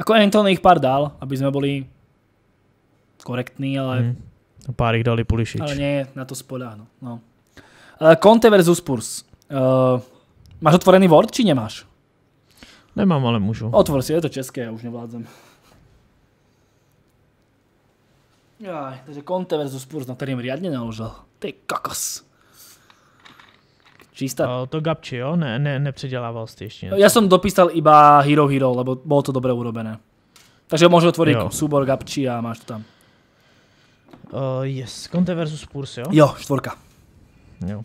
Ako Anton jich pár dal, aby jsme byli korektní, ale... Mm. Pár jich dali Pulišič. Ale nie, na to spodá, no. no. Uh, Conte versus Spurs. Uh, máš otvorený Word, či nemáš? Nemám, ale můžu. Otvor si, je to české, já už nevládzem. Jaj, takže Conte vs. Spurs, na ktorým riadne naložil. Ty kakos. Čistá. O, to Gabči, jo? Ne, ne, nepředělával jste ještě něco. Ja som dopísal iba Hero Hero, lebo bolo to dobre urobené. Takže môže otvoriť súbor Gabči a máš to tam. Uh, yes, Conte vs. Spurs, jo? Jo, štvorka. Jo.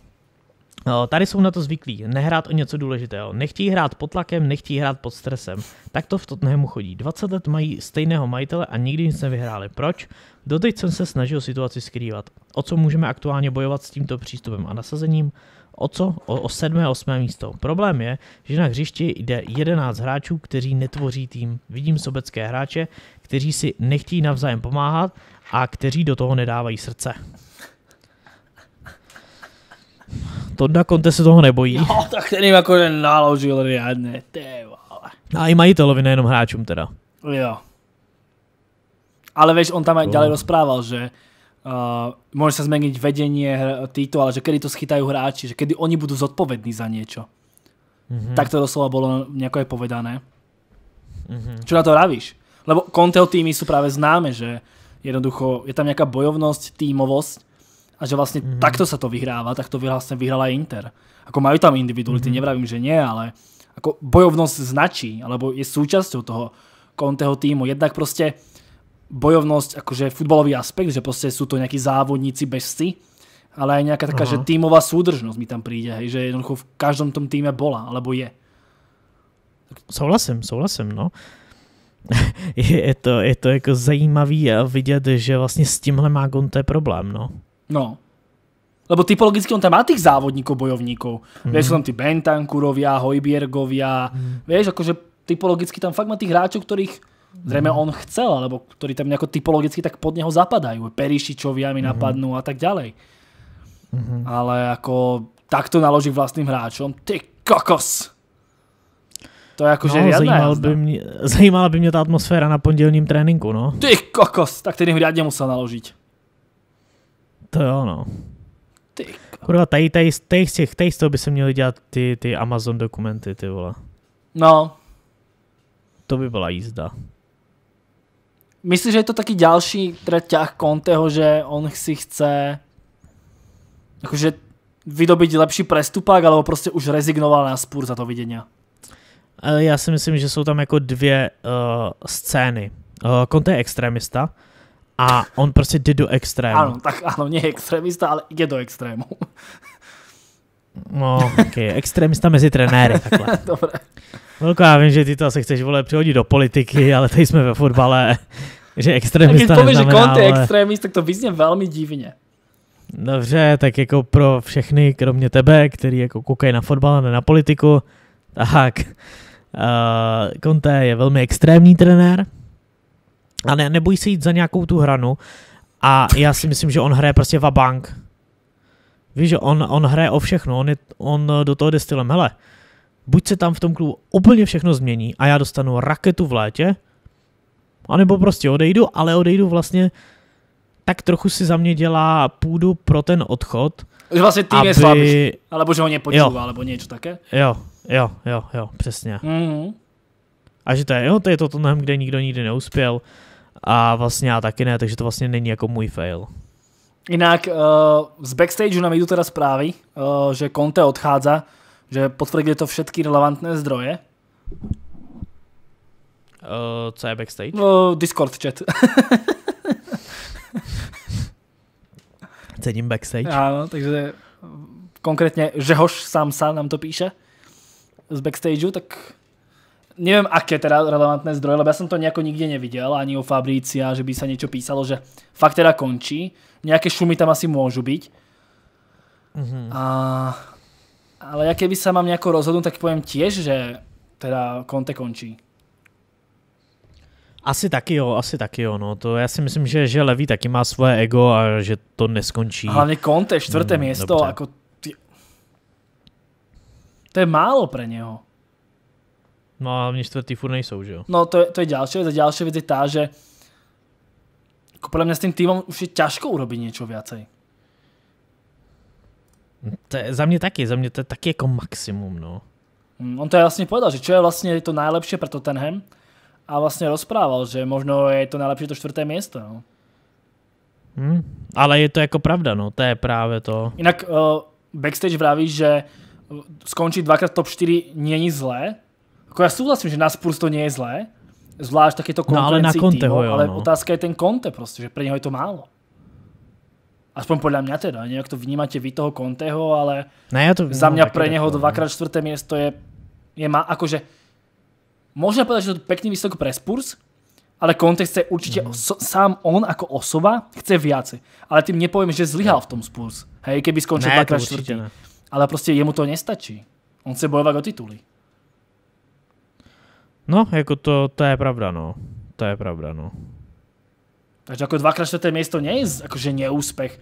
No, tady jsou na to zvyklí, nehrát o něco důležitého. Nechtějí hrát pod tlakem, nechtějí hrát pod stresem. Tak to v Tottenhamu chodí. 20 let mají stejného majitele a nikdy nic nevyhráli. Proč? Doteď jsem se snažil situaci skrývat. O co můžeme aktuálně bojovat s tímto přístupem a nasazením? O co? O, o sedmé, osmé místo. Problém je, že na hřišti jde 11 hráčů, kteří netvoří tým. Vidím sobecké hráče, kteří si nechtějí navzájem pomáhat a kteří do toho nedávají srdce. Tonda Conte se toho nebojí. No, tak ten jim jako naložil riadne, ty vole. No a i majitelovi, nejenom hráčům teda. Jo. Ale víš, on tam aj ďalej rozprával, že uh, môže sa zmeniť vedenie týto, ale že kedy to schytajú hráči, že kedy oni budú zodpovední za niečo. Mm-hmm. Tak to doslova bolo nejako aj povedané. Mm-hmm. Čo na to ravíš? Lebo Conteho týmy sú práve známe, že jednoducho je tam nejaká bojovnosť, týmovost a že vlastne mm-hmm. takto sa to vyhráva, tak to vlastne vyhrala aj Inter. Ako majú tam individuality, mm-hmm. nevravím, že nie, ale ako bojovnosť značí, alebo je súčasťou toho konteho týmu. Jednak proste bojovnosť, akože futbalový aspekt, že proste sú to nejakí závodníci bežci, ale aj nejaká taká, -huh. že tímová súdržnosť mi tam príde, hej, že jednoducho v každom tom týme bola, alebo je. Souhlasím, souhlasím, no. je, to, je to jako zajímavý a vidět, že vlastně s tímhle má Gonte problém, no. No. Lebo typologicky on tam má tých závodníkov, bojovníkov. Mm. Vieš, sú tam tí Bentankurovia, Hojbiergovia. Mm. Vieš, akože typologicky tam fakt má tých hráčov, ktorých mhm. zrejme on chcel, alebo ktorí tam nejako typologicky tak pod neho zapadajú. Perišičovia mi mm. napadnú a tak ďalej. mm Ale ako takto naloží vlastným hráčom, ty kokos! To je jakože no, riadná zajímala by, mě, zajímala by mě ta atmosféra na pondělním tréninku, no. Ty kokos, tak ten jim musel naložit. To jo, no. Ty. Kurva, tady, tady, tady, z těch, tady z toho by se měly dělat ty, ty Amazon dokumenty, ty vole. No. To by byla jízda. Myslím, že je to taky další teda ťah Conteho, že on si chce akože vydobiť lepší prestupák, alebo prostě už rezignoval na spůr za to vidění. Eh, já si myslím, že jsou tam jako dvě uh, scény. Uh, Conte je extremista, a on prostě jde do extrému. Ano, tak ano, nie je extrémista, ale jde do extrému. No, ok, extrémista mezi trenéry, takhle. Dobré. Velko, já vím, že ty to asi chceš, vole, přihodit do politiky, ale tady jsme ve fotbale, že extrémista Když povíš, že Conte je extrémist, tak to vyzně velmi divně. Dobře, tak jako pro všechny, kromě tebe, který jako koukají na fotbal a ne na politiku, tak uh, Conte je velmi extrémní trenér, a ne, nebojí se jít za nějakou tu hranu. A já si myslím, že on hraje prostě vabank. Víš, že on, on hraje o všechno, on, je, on eh, do toho jde stylem, hele, buď se tam v tom klubu úplně všechno změní a já dostanu raketu v létě, anebo prostě odejdu, ale odejdu vlastně tak trochu si za mě dělá půdu pro ten odchod. Že vlastně tým aby... je slabý, alebo že ho nepočívá, alebo něco také. Jo, jo, jo, jo, přesně. Mm-hmm. A že to je, jo, to je to Tottenham, kde nikdo nikdy neuspěl a vlastně já taky ne, takže to vlastně není jako můj fail. Jinak uh, z backstageu nám jdu teda zprávy, uh, že Conte odchádza, že potvrdili to všetky relevantné zdroje. Uh, co je backstage? Uh, Discord chat. Cením backstage. Ano, takže konkrétně Žehoš sám nám to píše z backstageu, tak neviem aké teda relevantné zdroje, lebo ja som to nejako nikde nevidel, ani o Fabricia, že by sa niečo písalo, že fakt teda končí. Nejaké šumy tam asi môžu byť. Mm-hmm. A, ale ja keby sa mám nejako rozhodnúť, tak poviem tiež, že teda Conte končí. Asi taky jo, asi taky jo, no. To já si myslím, že, že Levý taky má svoje ego a že to neskončí. A hlavně Conte, čtvrté no, město, dobře. jako ty... To je málo pro něho. No a hlavně čtvrtý furt nejsou, že jo? No to je, to je další věc. A další věc je tá, že jako podle mě s tím týmem už je těžko urobit něco viacej. To je, za mě taky, za mě to je taky jako maximum, no. Hm, on to je vlastně povedal, že čo je vlastně to nejlepší pro Tottenham a vlastně rozprával, že možno je to nejlepší to čtvrté místo, no. Hmm, ale je to jako pravda, no, to je právě to. Jinak uh, backstage vraví, že eh, skončit dvakrát top 4 není zlé, jako já souhlasím, že na Spurs to nie je zlé, zvlášť tak je to no, ale na konte týmu, ho, jo, ale no. otázka je ten konte prostě, že pro něho je to málo. Aspoň podle mě teda, nevím, jak to vnímáte vy toho Conteho, ale ne, já to za mě pro něho no. dvakrát čtvrté město je, je má, akože možná povedať, že to pekný výsledek pre Spurs, ale Conte chce určitě, mm. so, sám on jako osoba chce viacej. Ale tím nepovím, že zlyhal v tom Spurs. Hej, keby skončil dvakrát čtvrtý. Ne. Ale prostě jemu to nestačí. On chce bojovat o tituly. No, jako to, to je pravda, no. To je pravda, no. Takže jako dvakrát čtvrté miesto nie je akože neúspech,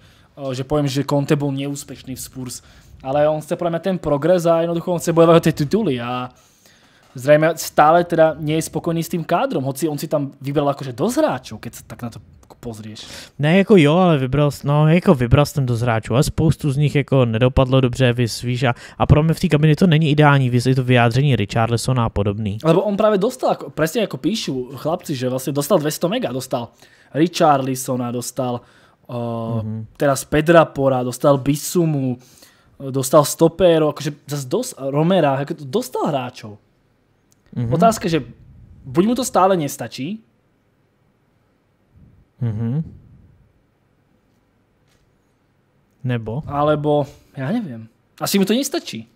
že poviem, že Conte bol neúspešný v Spurs, ale on chce podľa mě ten progres a jednoducho on chce bojovať o tie tituly a zrejme stále teda nie je spokojný s tým kádrom, hoci on si tam vybral akože dosť hráčov, keď sa tak na to později. Ne, jako jo, ale vybral, no, jako vybral jsem do zráčů, ale spoustu z nich jako nedopadlo dobře, vys, víš, a, a pro mě v té kabině to není ideální, vys, je to vyjádření Richarlisona a podobný. Lebo on právě dostal, jako- přesně jako píšu chlapci, že vlastně dostal 200 mega, dostal Richardsona, dostal uh, mm-hmm. teraz Pedra Pora, dostal Bisumu, dostal Stopero, jakože zase dost Romera, jako dostal hráčov. Mm-hmm. Otázka, že buď mu to stále nestačí, Mm-hmm. Nebo? Alebo, já nevím. Asi mu to nic stačí.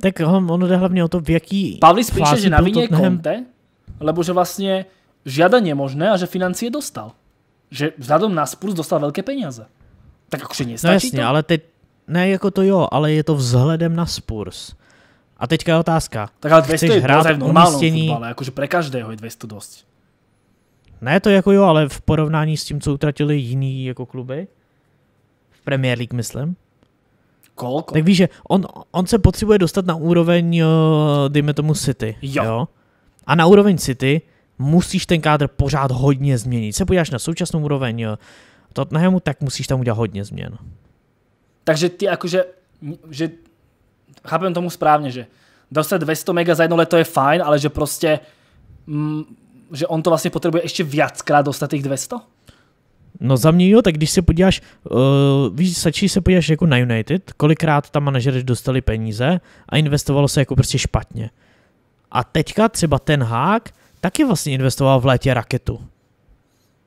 Tak ono jde hlavně o to, v jaký Pavlis píše, že na vině konte, lebo že vlastně je možné a že financie dostal. Že vzhledem na Spurs dostal velké peníze. Tak jakože nestačí no jasně, to? ale teď, ne jako to jo, ale je to vzhledem na Spurs. A teďka je otázka. Tak ale 200 je hrát v normálnom umístění... jakože pre každého je 200 dost. Ne to jako jo, ale v porovnání s tím, co utratili jiný jako kluby. V Premier League, myslím. Kolko? Tak víš, že on, on se potřebuje dostat na úroveň, eh, dejme tomu City. Jo. jo. A na úroveň City musíš ten kádr pořád hodně změnit. Se podíváš na současnou úroveň eh, Tottenhamu, tak musíš tam udělat hodně změn. Takže ty jakože, že chápem tomu správně, že dostat 200 mega za jedno leto je fajn, ale že prostě mm, že on to vlastně potřebuje ještě viackrát dostat těch 200? No za mě jo, tak když se podíváš, uh, víš, stačí se podíváš jako na United, kolikrát tam manažeři dostali peníze a investovalo se jako prostě špatně. A teďka třeba ten hák taky vlastně investoval v létě raketu.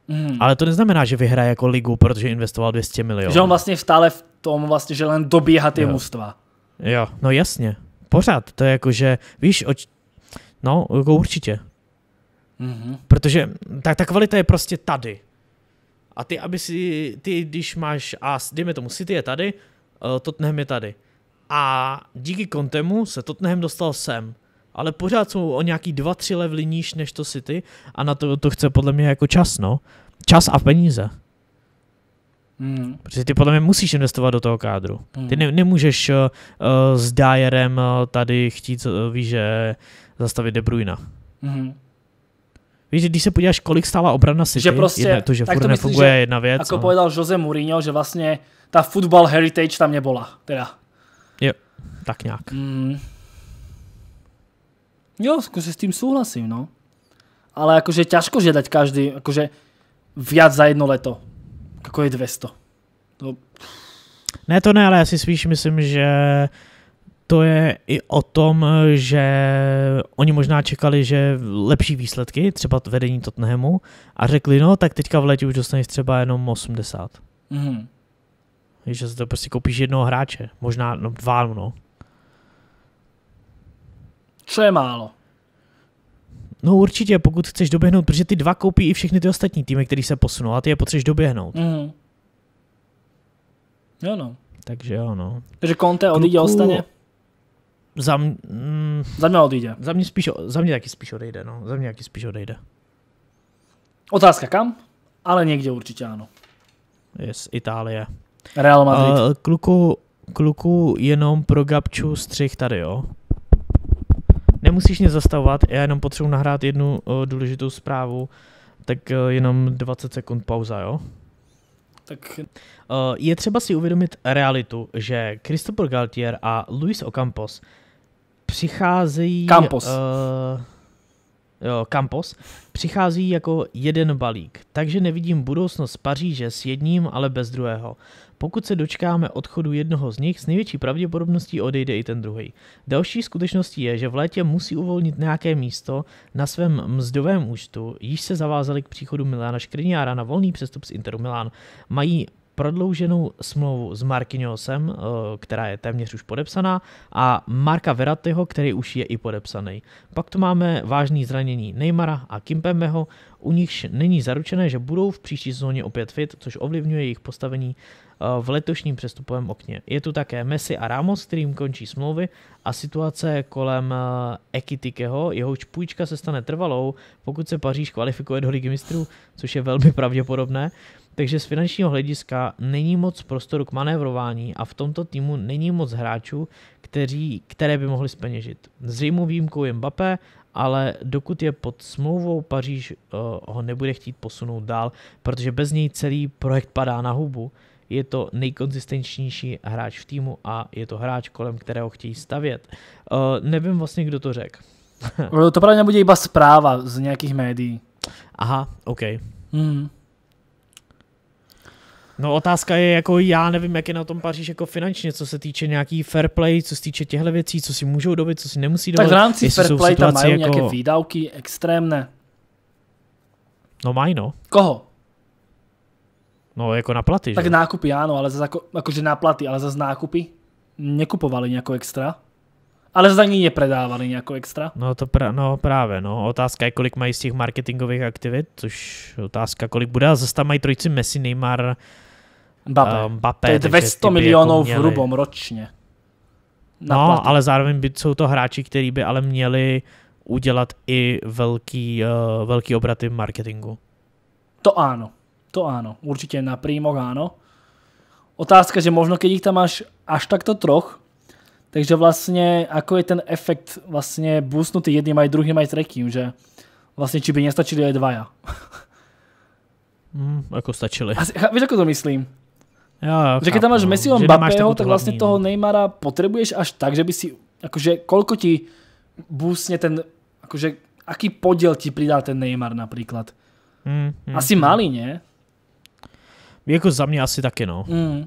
Mm. Ale to neznamená, že vyhraje jako ligu, protože investoval 200 milionů. Že on vlastně stále v tom vlastně, že len dobíhá ty mužstva. Jo, no jasně. Pořád, to je jako, že víš, oč... no jako určitě. Mm-hmm. Protože ta, ta kvalita je prostě tady. A ty, aby si, ty, když máš, a dejme tomu, City je tady, uh, Tottenham je tady. A díky Kontemu se Tottenham dostal sem. Ale pořád jsou o nějaký 2-3 levly níž než to City a na to, to chce podle mě jako čas, no. Čas a peníze. Hmm. Protože ty podle mě musíš investovat do toho kádru. Hmm. Ty mm-hmm. ne, nemůžeš uh, s Dyerem uh, tady chtít, uh, víš, že zastavit De Bruyne. Hmm. Víš, když se podíváš, kolik stála obrana City, že prostě, jedna, to, že tak to myslím, že, jedna věc. Jako no. povedal Jose Mourinho, že vlastně ta football heritage tam nebyla. Teda. Jo, tak nějak. Mm. Jo, zkusím s tím souhlasím, no. Ale těžko, že dať každý, jakože viac za jedno leto. Jako je 200. To... No. Ne, to ne, ale já si spíš myslím, že to je i o tom, že oni možná čekali, že lepší výsledky, třeba vedení Tottenhamu, a řekli, no tak teďka v letě už dostaneš třeba jenom 80. Mm. Že si to prostě koupíš jednoho hráče, možná no, dva, no. Co je málo? No určitě, pokud chceš doběhnout, protože ty dva koupí i všechny ty ostatní týmy, které se posunou a ty je potřebuješ doběhnout. Mm. Jo no. Takže jo no. Takže Conte odjde ostaně? Za, m- za mě odjde. Za mě, spíš, za mě taky spíš odejde, no. Za mě taky spíš odejde. Otázka kam? Ale někde určitě ano. Yes, Itálie. Real Madrid. Uh, kluku, kluku, jenom pro Gabču střih tady, jo. Nemusíš mě zastavovat, já jenom potřebuji nahrát jednu uh, důležitou zprávu, tak uh, jenom 20 sekund pauza, jo? Tak... Je třeba si uvědomit realitu, že Christopher Galtier a Luis Ocampos přicházejí... Kampos. Uh, eh, jo, Kampos. Přichází jako jeden balík, takže nevidím budoucnost Paříže s jedním, ale bez druhého. Pokud se dočkáme odchodu jednoho z nich, s největší pravděpodobností odejde i ten druhý. Další skutečností je, že v létě musí uvolnit nějaké místo na svém mzdovém účtu, již se zavázali k příchodu Milána Škriniára na volný přestup z Interu Milán. Mají prodlouženou smlouvu s Marquinhosem, eh, která je téměř už podepsaná, a Marka Veratyho, který už je i podepsaný. Pak tu máme vážný zranění Neymara a Kimpembeho, u nichž není zaručené, že budou v příští sezóně opět fit, což ovlivňuje jejich postavení eh, v letošním přestupovém okně. Je tu také Messi a Ramos, kterým končí smlouvy a situace kolem eh, Ekitikeho, jehož půjčka se stane trvalou, pokud se Paříž kvalifikuje do Ligy mistrů, což je velmi pravděpodobné. Takže z finančního hlediska není moc prostoru k manévrování a v tomto týmu není moc hráčů, kteří, které by mohli speněžit. Zřejmou výjimkou je Mbappé, ale dokud je pod smlouvou, Paříž uh, ho nebude chtít posunout dál, protože bez něj celý projekt padá na hubu. Je to nejkonzistentnější hráč v týmu a je to hráč, kolem kterého chtějí stavět. Uh, nevím vlastně, kdo to řekl. No, to právě nebude iba zpráva z nějakých médií. Aha, OK. Mm. No otázka je, jako já nevím, jak je na tom Paříž jako finančně, co se týče nějaký fair play, co se týče těchto věcí, co si můžou dobit, co si nemusí dobit. Tak v rámci fair play tam mají jako... nějaké výdavky extrémné. No mají no. Koho? No jako na platy. Tak že? nákupy ano, ale zase jako, akože na platy, ale zase nákupy nekupovali nějakou extra. Ale za ní nepredávali nějakou extra. No to pra, no právě, no. Otázka je, kolik mají z těch marketingových aktivit, což otázka, kolik bude. A zase tam mají trojici Messi, Neymar, Mbappé. Eh, Mbappé to je 200 jako milionů jako měli... hrubom ročně. No, platu. ale zároveň by, jsou to hráči, kteří by ale měli udělat i velký, uh, velký obraty v marketingu. To ano, to ano. Určitě na príjmoch ano. Otázka, že možno když jich tam máš až takto troch, takže vlastně, ako je ten efekt vlastně boostnutý jedným aj druhým aj třetím, že vlastně či by nestačili aj dvaja. Mm, jako stačili. Asi, víš, jako to myslím? Jo, jo, že keď tam máš no. Messiho Mbappého, tak vlastně toho no. Neymara potřebuješ až tak, že by si, akože kolko ti bůsne ten, akože aký podíl ti pridá ten Neymar například. Mm, mm, asi hmm. malý, ne? Jako za mě asi také, no. Mm.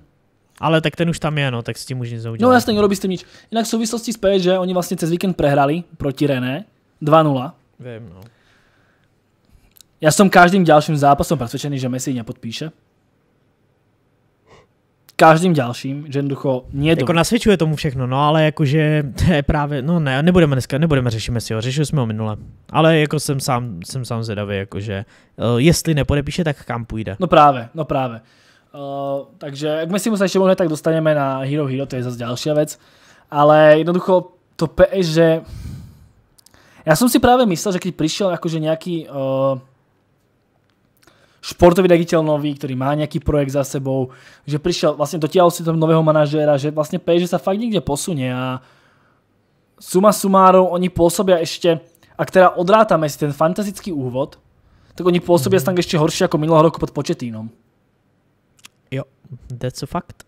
Ale tak ten už tam je, no, tak s tím už nic No jasně, nerobí s tým nič. Jinak v souvislosti s že oni vlastně cez víkend prehrali proti René 2-0. Vím, no. Já jsem každým dalším zápasem přesvědčený, že Messi nepodpíše každým dalším, že jednoducho někdo. Jako nasvědčuje tomu všechno, no ale jakože to je právě, no ne, nebudeme dneska, nebudeme řešíme si ho, řešili jsme ho minule. Ale jako jsem sám, jsem sám zvědavý, jakože uh, jestli nepodepíše, tak kam půjde. No právě, no právě. Uh, takže jak my si musíme ještě možná tak dostaneme na Hero Hero, to je zase další věc. Ale jednoducho to PS, že... Já jsem si právě myslel, že když přišel jakože nějaký uh, športový riaditeľ nový, ktorý má nejaký projekt za sebou, že prišiel, vlastne dotiaľ si toho nového manažéra, že vlastne PSG sa fakt niekde posunie a suma sumárov, oni pôsobia ešte, ak teda odrátame si ten fantastický úvod, tak oni pôsobia mm. snad ešte horšie ako minulého roku pod početínom. Jo, that's a fact.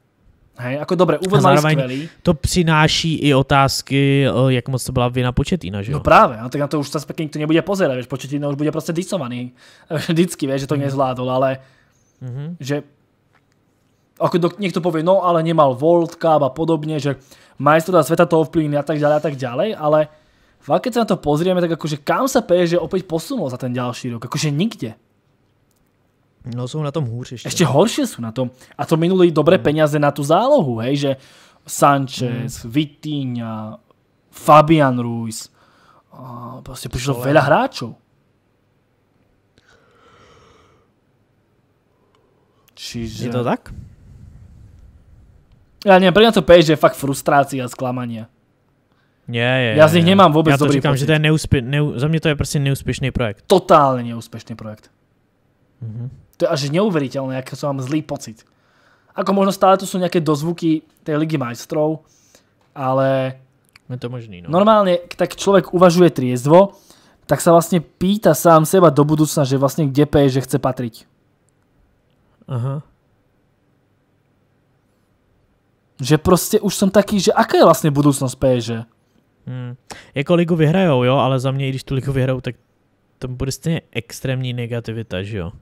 Hej, jako dobré, úvod a skvělý. to přináší i otázky, eh, jak moc to byla vina početína, no, že jo? No právě, no, tak na to už pekně nikdo nebude pozerať, že? početína už bude prostě disovaný. Vždycky, vieš, že to mm. nezvládol, ale mm-hmm. že ako do, niekto povie, no ale nemal World Cup a podobne, že majstra sveta to ovplyvní a tak ďalej a tak ďalej, ale fakt keď sa na to pozrieme, tak akože kam sa že opäť posunul za ten ďalší rok? Akože nikde. No sú na tom hůř ešte. Ešte no. horšie sú na tom. A to minuli dobré mm. peniaze na tú zálohu, hej, že Sanchez, mm. Vitinha, Fabian Ruiz, a proste prišlo veľa hráčov. Čiže... Je to tak? Ja neviem, pre mňa to pej, že je fakt frustrácia a sklamania. Nie, je, ja z nich nemám vôbec ja to dobrý říkám, že to je neúspě... Neu... Za mě to je prostě neúspěšný projekt. Totálne neúspěšný projekt. mm to je až neuveriteľné, aký som mám zlý pocit. Ako možno stále tu sú nejaké dozvuky tej ligy majstrov, ale... Je to možný, no. Normálne, tak človek uvažuje triezvo, tak sa vlastne pýta sám seba do budúcna, že vlastne kde peje, že chce patriť. Aha. Že proste už som taký, že aká je vlastne budúcnosť PSG? Hmm. Jako ligu vyhrajou, jo, ale za mě, když tu ligu vyhrajou, tak to bude stejně extrémní negativita, že jo?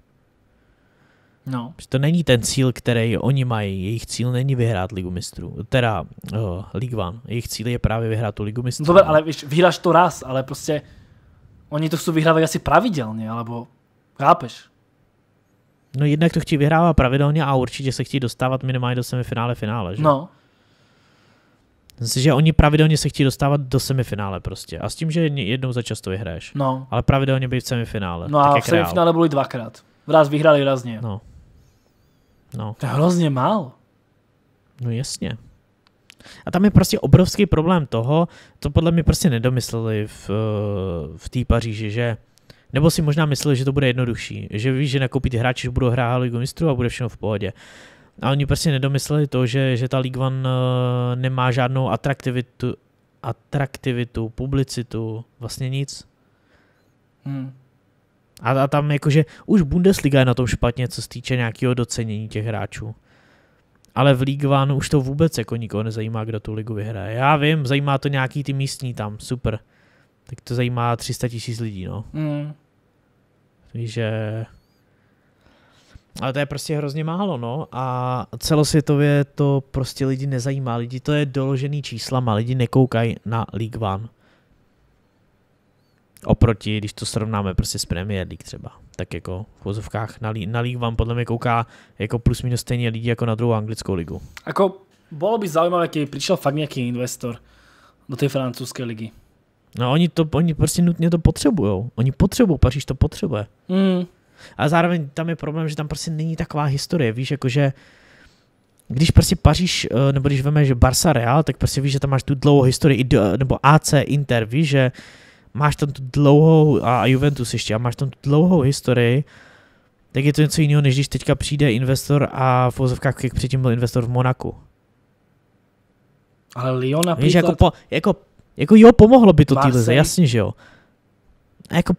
No. To není ten cíl, který oni mají. Jejich cíl není vyhrát Ligu mistrů. Teda uh, League One. Jejich cíl je právě vyhrát tu Ligu mistrů. No ale víš, vyhráš to raz, ale prostě oni to chcou vyhrávat asi pravidelně, alebo chápeš? No jednak to chtějí vyhrávat pravidelně a určitě se chtějí dostávat minimálně do semifinále finále, že? No. Myslím, že oni pravidelně se chtějí dostávat do semifinále prostě. A s tím, že jednou za často vyhraješ. No. Ale pravidelně být v semifinále. No a v semifinále byli dvakrát. Raz vyhrali, raz ne. No. No. To je hrozně málo. No jasně. A tam je prostě obrovský problém toho, to podle mě prostě nedomysleli v, eh, v té Paříži, že nebo si možná mysleli, že to bude jednodušší, že víš, že nakoupí ty hráči, že budou hrát Ligu mistrů a bude všechno v pohodě. A oni prostě nedomysleli to, že, že ta Ligue One eh, nemá žádnou atraktivitu, atraktivitu, publicitu, vlastně nic. Hmm. A, a tam jakože už Bundesliga je na tom špatně, co se týče nějakého docenění těch hráčů. Ale v League One už to vůbec jako nikoho nezajímá, kdo tu ligu vyhraje. Já vím, zajímá to nějaký ty místní tam, super. Tak to zajímá 300 tisíc lidí, no. Mm. Takže... Ale to je prostě hrozně málo, no. A celosvětově to prostě lidi nezajímá. Lidi to je doložený číslama, lidi nekoukají na League One. Oproti, když to srovnáme prostě s Premier League třeba, tak jako v vozovkách na, na League vám podle mě kouká jako plus minus stejně lidi jako na druhou anglickou ligu. Ako bylo by zajímavé, keby přišel fakt nějaký investor do té francouzské ligy. No oni to, oni prostě nutně to potřebují. Oni potřebují, Paříž to potřebuje. Mm. A zároveň tam je problém, že tam prostě není taková historie, víš, jakože když prostě Paříž, eh, nebo když veme, že Barca Real, tak prostě víš, že tam máš tu dlouhou historii, nebo AC Inter, víš, že máš tam tu dlouhou, a Juventus ještě, a máš tam tu dlouhou historii, tak je to něco jiného, než když teďka přijde investor a v vozovkách, jak předtím byl investor v Monaku. Ale Lyon například... Víš, jako, po, jako, jako jo, pomohlo by to té jasně, že jo. A jako,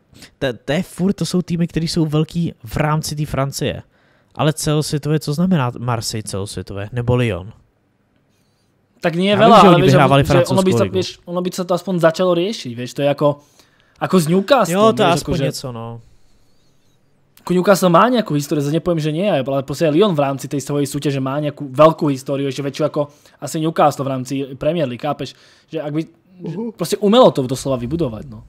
to je furt, to jsou týmy, které jsou velký v rámci té Francie. Ale celosvětové co znamená Marseille celosvětové, nebo Lyon? Tak nie je ja veľa, že ale vieš, vyhrávali že ono, by sa, vieš, ono by sa to aspoň začalo riešiť, vieš, to je ako, ako z Newcastle. Jo, to je aspoň že... niečo, no. Ku Newcastle má nejakú históriu, zase nepoviem, že nie, ale proste Lyon v rámci tej svojej súťaže má nejakú veľkú históriu, ešte väčšiu ako asi Newcastle v rámci Premier League, kápeš? Že ak by, uh-huh. proste umelo to doslova vybudovať, no.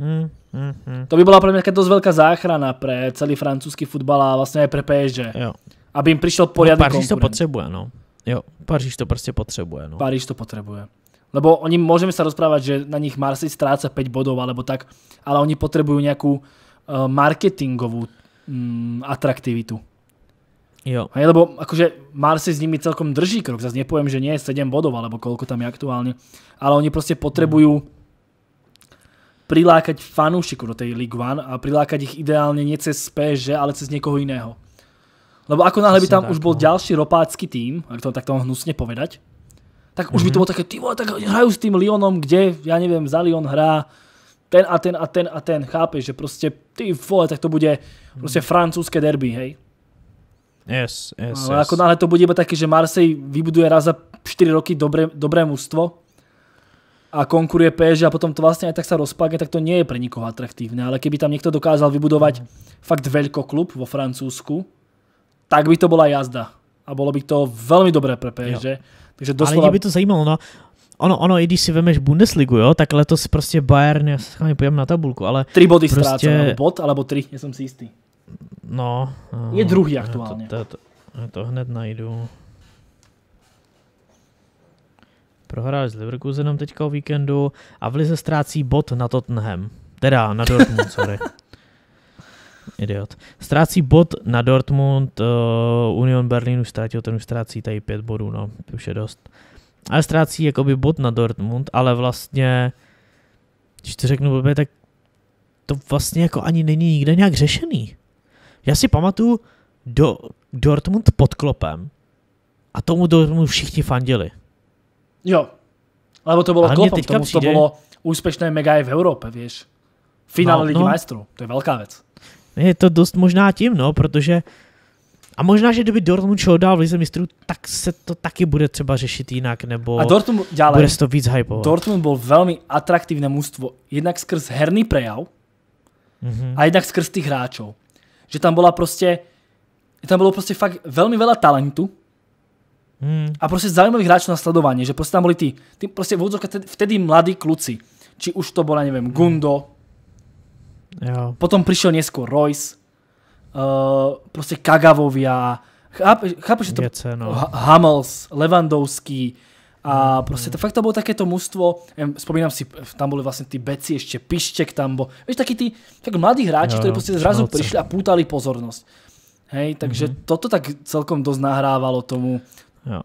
Mm, mm, mm. To by bola pre mňa dosť veľká záchrana pre celý francúzsky futbal a vlastne aj pre PSG. Jo. Aby im prišiel no, poriadny no, konkurent. to potrebuje, no. Jo, Paříž to prostě potřebuje. No. Paríž to potřebuje. Lebo oni, můžeme se rozprávat, že na nich Marsi stráca 5 bodov alebo tak, ale oni potřebují nějakou uh, eh, marketingovú mm, atraktivitu. Jo. je, lebo akože Marsi s nimi celkom drží krok, zase nepovím, že nie je 7 bodov alebo koľko tam je aktuálně, ale oni prostě potřebují mm. prilákať fanúšikov do tej League One a prilákať ich ideálně nie cez PSG, ale cez někoho jiného. Lebo ako náhle by tam tak, už bol no. ďalší ropácky tým, ak to tak to hnusne povedať, tak už mm -hmm. by to bylo také, ty vole, tak hrajú s tým Lyonom, kde, já nevím, za Lyon hrá ten a ten a ten a ten, chápeš, že prostě ty vole, tak to bude prostě francouzské derby, hej. Yes, yes, Ale yes. ako náhle to bude iba také, že Marseille vybuduje raz za 4 roky dobré, dobré mužstvo a konkuruje PSG a potom to vlastně tak sa rozpadne, tak to nie je pre nikoho atraktívne. Ale keby tam niekto dokázal vybudovať fakt klub vo Francúzsku, tak by to bola jazda. A bolo by to veľmi dobré pre PSG. Jo. Takže doslova... Ale mě by to zajímalo, no. Ono, ono, i když si vemeš Bundesligu, jo, tak letos prostě Bayern, já se s na tabulku, ale... Tři body prostě... ztrácel, bod, alebo tři, nejsem si jistý. No, no. Je no, druhý aktuálně. To, to, to, to hned najdu. Prohráli s Leverkusenem teďka o víkendu a v Lize ztrácí bod na Tottenham. Teda na Dortmund, sorry. Idiot. Ztrácí bod na Dortmund, uh, Union Berlin už ztratil, ten už ztrácí tady pět bodů, no, už je dost. Ale ztrácí jakoby bod na Dortmund, ale vlastně, když to řeknu blbě, tak to vlastně jako ani není nikde nějak řešený. Já si pamatuju do Dortmund pod klopem a tomu Dortmund všichni fandili. Jo, ale to bylo klopem, tomu přijde... to bylo úspěšné mega i v Evropě, víš. Finále no, Ligy no. majstrů, to je velká věc. Je to dost možná tím, no, protože a možná, že kdyby Dortmund šel dál v Lize mistrů, tak se to taky bude třeba řešit jinak, nebo a Dortmund, ďalej, bude se to víc hypovat. Dortmund byl velmi atraktivné mužstvo, jednak skrz herný prejav mm-hmm. a jednak skrz těch hráčů, Že tam byla prostě, tam bylo prostě fakt velmi veľa talentu mm. a prostě zajímavých hráčů na sledování, že prostě tam byli ty, ty prostě vůdzovka, vtedy mladí kluci, či už to bola, nevím Gundo, mm. Jo. Potom přišel neskôr Royce, uh, prostě Kagavovia, chápu, chápu že to no. Hamels, Levandovský a mm, mm, prostě to fakt to bylo také to mužstvo, vzpomínám si, eh, tam byly vlastně ty beci, ještě Pištěk tam bol. víš, taky ty tak mladí hráči, kteří prostě zrazu přišli a pútali pozornost. Hej, takže mm-hmm. toto tak celkom dost nahrávalo tomu, jo.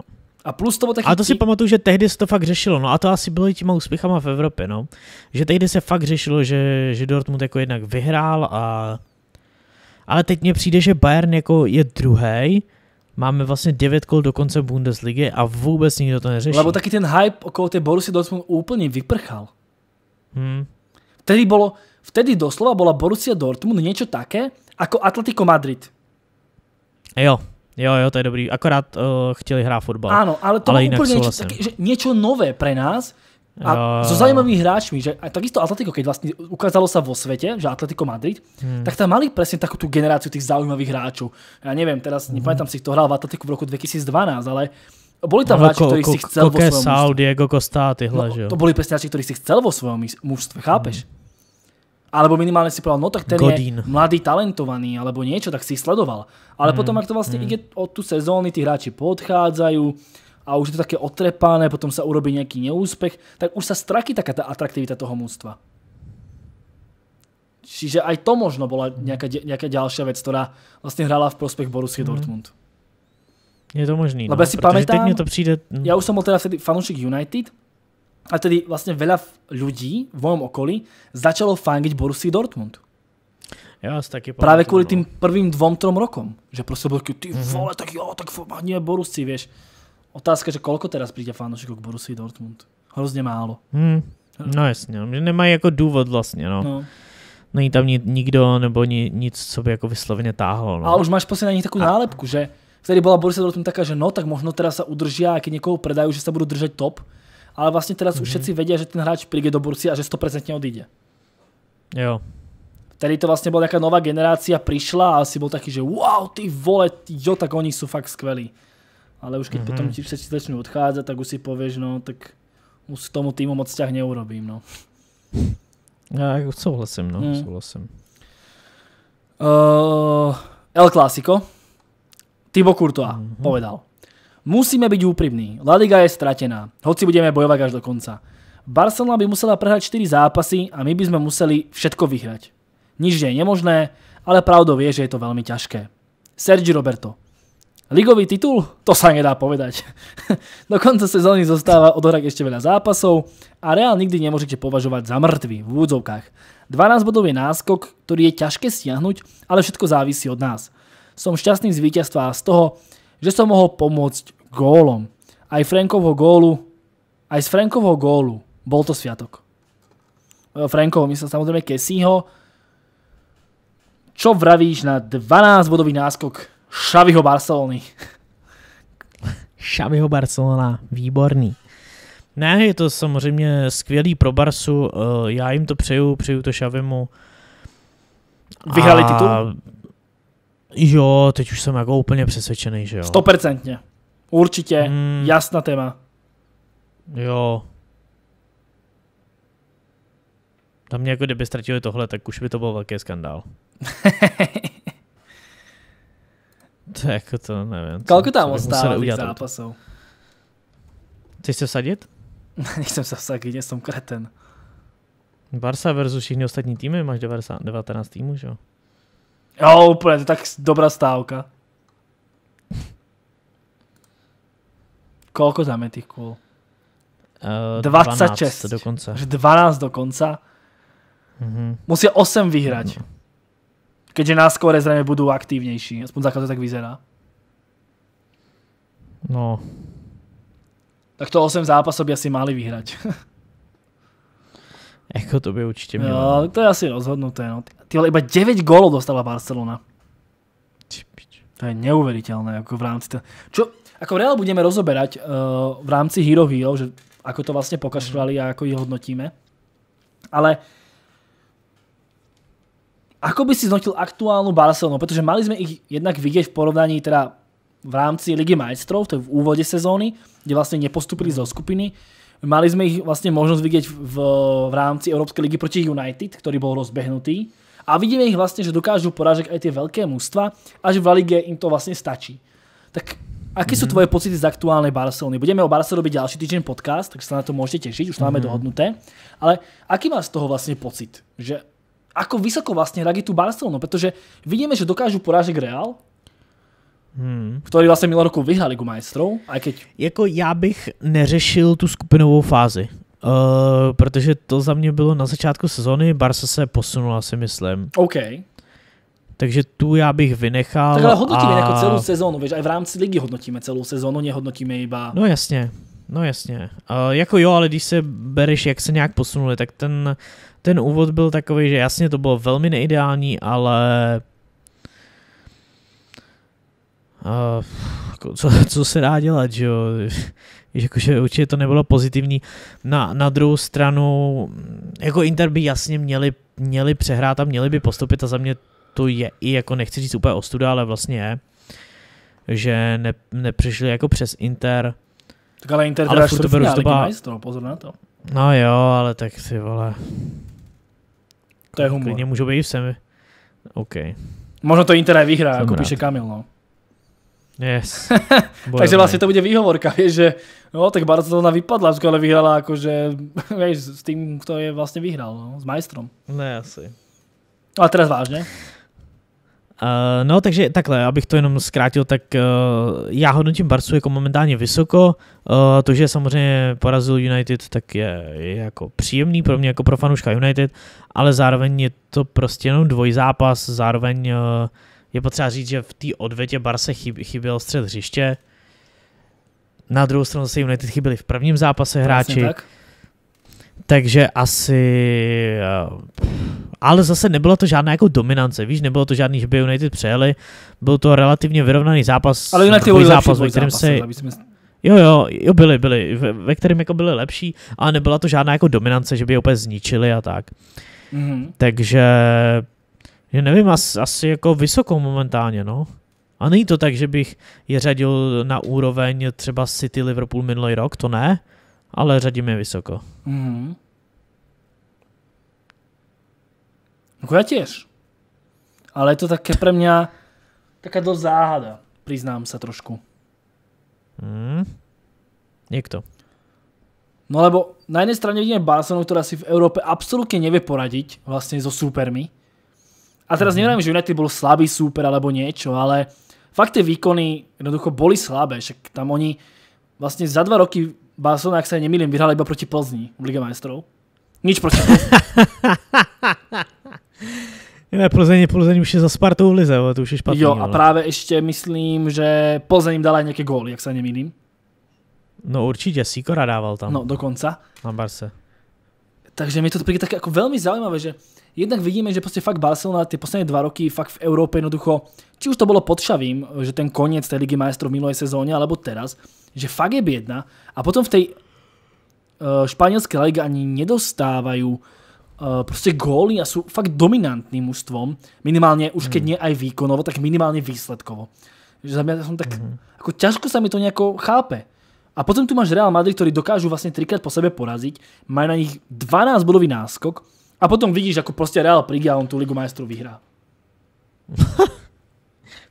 A plus to technický... A to si pamatuju, že tehdy se to fakt řešilo, no a to asi bylo i těma úspěchama v Evropě, no. Že tehdy se fakt řešilo, že, že Dortmund jako jednak vyhrál a... Ale teď mně přijde, že Bayern jako je druhý, máme vlastně 9 kol do konce Bundesligy a vůbec nikdo to neřeší. Lebo taky ten hype okolo té Borussia Dortmund úplně vyprchal. Hmm. Vtedy bolo, vtedy doslova byla Borussia Dortmund něco také jako Atletico Madrid. Jo, Jo, jo, to je dobrý. Akorát uh, chtěli hrát fotbal. Ano, ale to je úplně niečo, také, že niečo nové pre nás, a so zaujímavými hráčmi, že aj takisto Atletico, keď vlastne ukázalo sa vo svete, že Atletico Madrid, hmm. tak tam mali presne takú tú generáciu tých zaujímavých hráčov. Ja neviem, teraz hmm. nepamätám si, kto hral v Atletiku v roku 2012, ale boli tam no, hráči, ktorí si chcel vo svojom Sal, mužstve. Diego Costa, tyhle, no, že jo. To boli presne hráči, ktorí si chcel vo svojom mužstve, chápeš? Hmm. Alebo minimálne si povedal, no tak ten Godín. je mladý, talentovaný, alebo niečo, tak si ich sledoval. Ale mm, potom, hmm. jak to vlastně, mm. ide od tu sezóny, ty hráči podchádzajú a už je to také otrepané, potom sa urobí nejaký neúspech, tak už sa straky taká tá atraktivita toho mústva. Čiže aj to možno bola hmm. nejaká, nejaká ďalšia vec, ktorá vlastne hrala v prospech Borussia mm. Dortmund. Je to možný, no, Lebo ja si pamätám, teď to přijde... Hmm. ja už som bol teda vtedy fanúšik United a tedy vlastne veľa ľudí v mojom okolí začalo fangiť Borussia Dortmund. Já si taky Právě kvůli no. tým prvým dvom, trom rokom. Že prostě byl ty mhm. vole, tak jo, tak je Borussi, vieš. Otázka, že kolko teraz príde fanúšikov k Borussii Dortmund? Hrozně málo. Hmm. No jasně, no. že nemají jako důvod vlastně, no. no. Není tam nikdo nebo ni nic, co by jako vysloveně táhlo. No. Ale už máš prostě na nich takovou A... nálepku, že vtedy byla Borussia Dortmund taká, že no, tak možno teda se udrží a keď někoho predají, že se budou držet top, ale vlastně teda mm -hmm. už mhm. všetci vědí, že ten hráč přijde do Borussia a že 100% odjde. Jo. Tady to vlastne bola taká nová generácia, prišla a asi bol taký, že wow, ty vole, jo, tak oni sú fakt skvelí. Ale už keď mm -hmm. potom ti všetci začnú odchádzať, tak už si povieš, no, tak už tomu týmu moc ťah neurobím, no. Já ja, souhlasím, no, mm. souhlasím. Uh, El Clásico. Tibo Courtois mm -hmm. povedal. Musíme byť úprimní. La Liga je stratená, hoci budeme bojovať až do konca. Barcelona by musela prehrať 4 zápasy a my by sme museli všetko vyhrať. Nič nie je nemožné, ale pravdou je, že je to veľmi ťažké. Sergi Roberto. Ligový titul? To sa nedá povedať. Do konca sezóny zostáva odohrať ešte veľa zápasov a Real nikdy nemôžete považovať za mŕtvy v údzovkách. 12 bodov je náskok, ktorý je ťažké stiahnuť, ale všetko závisí od nás. Som šťastný z víťazstva a z toho, že som mohol pomôcť gólom. Aj Frankovho gólu, aj z Frankovho gólu bol to sviatok. E, Frankov, myslím samozrejme Kessieho, Čo vravíš na 12-bodový náskok Šaviho Barcelony? Šaviho Barcelona, výborný. Ne, je to samozřejmě skvělý pro Barsu, eh, já jim to přeju, přeju to Šavimu. Vyhrali A... titul? Jo, teď už jsem jako úplně přesvědčený, že jo. Stopercentně. Určitě, mm. jasná téma. Jo, Na mě jako kdyby ztratili tohle, tak už by to byl velký skandál. to je jako to nevím. Kolko tam ostává těch zápasů? Chceš se vsadit? Nechcem se vsadit, jsem kreten. Barca versus všichni ostatní týmy, máš 90, 19 týmů, že jo? Jo, úplně, to je tak dobrá stávka. Kolko tam je těch kůl? Uh, 26. 12 dokonce. 12 dokonce. Mm-hmm. Musia 8 vyhrať. Mhm. Keďže na skóre zrejme budú aktívnejší. Aspoň základ to tak vyzerá. No. Tak to 8 zápasov by asi mali vyhrať. Jako to by určite mělo. to je asi rozhodnuté. No. Ty vole, iba 9 gólov dostala Barcelona. To je neuveriteľné. Jako v rámci Čo, ako reál budeme rozoberať uh, v rámci Hero Hero, že ako to vlastne pokašľali a mhm. ako ich hodnotíme. Ale Ako by si znotil aktuálnu Barcelonu? Pretože mali sme ich jednak vidieť v porovnaní teda v rámci Ligy majstrov, to je v úvode sezóny, kde vlastne nepostupili zo skupiny. Mali sme ich vlastne možnosť vidieť v, v rámci Európskej ligy proti United, ktorý bol rozbehnutý. A vidíme ich vlastne, že dokážu porážať aj tie veľké mužstva a že v Lige im to vlastne stačí. Tak aké mm-hmm. sú mhm. tvoje pocity z aktuálnej Barcelony? Budeme o Barcelone robiť ďalší týždeň podcast, tak sa na to môžete tešiť, už máme mm-hmm. dohodnuté. Ale aký máš z toho vlastne pocit? Že ako vysoko vlastne radí tú Barcelonu, pretože vidíme, že dokážu porážiť Real, Hmm. Který vlastně minulý roku vyhrál Ligu majstrů, a keď... Jako já bych neřešil tu skupinovou fázi. Uh, protože to za mě bylo na začátku sezóny, Barca se posunula, si myslím. OK. Takže tu já bych vynechal. Tak ale hodnotíme a... jako celou sezónu, víš, i v rámci ligy hodnotíme celou sezónu, nehodnotíme iba... No jasně, no jasně. Uh, jako jo, ale když se bereš, jak se nějak posunuli, tak ten uh, ten úvod byl takový, že jasně to bylo velmi neideální, ale uh, co, co se dá dělat, že jo? Jakože určitě to nebylo pozitivní. Na, na druhou stranu, jako Inter by jasně měli, měli přehrát a měli by postupit a za mě to je i jako nechci říct úplně ostuda, ale vlastně je, že ne, nepřišli jako přes Inter. Tak ale Inter ale teda furt to beru to, no, pozor na to. No jo, ale tak si vole. To je no, humor. Nemůžu být v semi. OK. Možno to Inter aj vyhrá, Jsem jako píše Kamil, no. Yes. Takže vlastně to bude výhovorka, vieš, že no, tak Barcelona vypadla, ale vyhrala akože, vieš, s tým, kto je vlastně vyhral, no, s majstrom. Ne, asi. No, ale teraz vážne. Uh, no, takže takhle, abych to jenom zkrátil, tak uh, já hodnotím Barcu jako momentálně vysoko. Uh, to, že samozřejmě porazil United, tak je, je jako příjemný pro mě jako pro fanouška United, ale zároveň je to prostě jenom dvojzápas, zároveň uh, je potřeba říct, že v té odvětě Barce chyb, chyběl střed hřiště. Na druhou stranu se United chyběli v prvním zápase hráči. Vlastně tak takže asi... Eh, ale zase nebylo to žádná jako dominance, víš, nebylo to žádný, že by United přejeli, byl to relativně vyrovnaný zápas. Ale jinak ty zápas, ve kterém se... Jo, jo, jo, byli, byli, ve, ve kterém jako byli lepší, ale nebyla to žádná jako dominance, že by je úplně zničili a tak. Mm-hmm. Takže, já nevím, asi, asi jako vysokou momentálně, no. A není to tak, že bych je řadil na úroveň třeba City Liverpool minulý rok, to ne, ale řadíme vysoko. Mm. No já těž. Ale je to také pro mě taká dost záhada, přiznám se trošku. Mm. Někdo. No lebo na jedné straně vidíme Barcelonu, která si v Evropě absolutně nevie poradit vlastně so supermi. A teraz mm. nevím, že United byl slabý super, alebo něco. ale fakt ty výkony jednoducho boli slabé. Však tam oni vlastně za dva roky Barcelona, jak se nemýlím, vyhrála iba proti Plzni v Lige majstrov. Nič proti Ne, Plzeň, Plzeň už je za Spartou v Lize, ale to už je špatný. Jo, a ale. právě ještě myslím, že Plzeň jim dala nějaké góly, jak se nemýlím. No určitě, Sikora dával tam. No, dokonca. Na Barce. Takže mi to přijde také jako velmi zajímavé, že jednak vidíme, že prostě fakt Barcelona ty poslední dva roky fakt v Evropě, jednoducho, či už to bylo pod Šavím, že ten konec té ligy majstrov v minulé sezóně, alebo teraz, že fakt je biedna a potom v tej uh, eh, španielskej ani nedostávajú uh, eh, proste góly a sú fakt dominantným ústvom, minimálne už keď mhm. nie aj výkonovo, tak minimálne výsledkovo. Že za mňa som tak, mm. ako ťažko sa mi to nejako chápe. A potom tu máš Real Madrid, ktorí dokážu vlastne trikrát po sebe poraziť, majú na nich 12 bodový náskok a potom vidíš, ako proste Real príde a on tú Ligu majstrov vyhrá.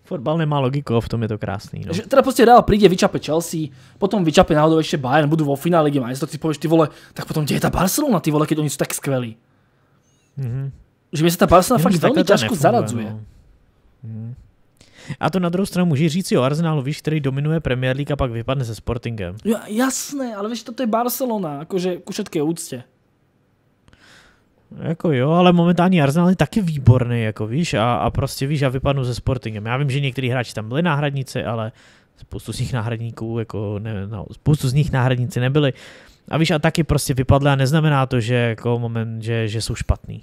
Fotbal nemá logiku, v tom je to krásný. No. Že, teda prostě dál přijde vyčape Chelsea, potom vyčape náhodou ještě Bayern, budu vo finále Ligy majstrov, ty povieš, ty vole, tak potom kde je Barcelona, ty vole, keď oni jsou tak skvělí. Mm-hmm. Že mi se ta Barcelona Jenom fakt velmi těžko zaradzuje. No. Mm. A to na druhou stranu může říct si o Arsenalu, víš, který dominuje Premier League a pak vypadne se Sportingem. Ja, jasné, ale víš, toto je Barcelona, jakože ku všetké úcte. Jako jo, ale momentální Arsenal je taky výborný, jako víš, a, a prostě víš, a vypadnu ze Sportingem. Já vím, že některý hráči tam byli náhradníci, ale spoustu z nich náhradníků, jako ne, no, spoustu z nich náhradníci nebyli. A víš, a taky prostě vypadly a neznamená to, že jako moment, že, že jsou špatný.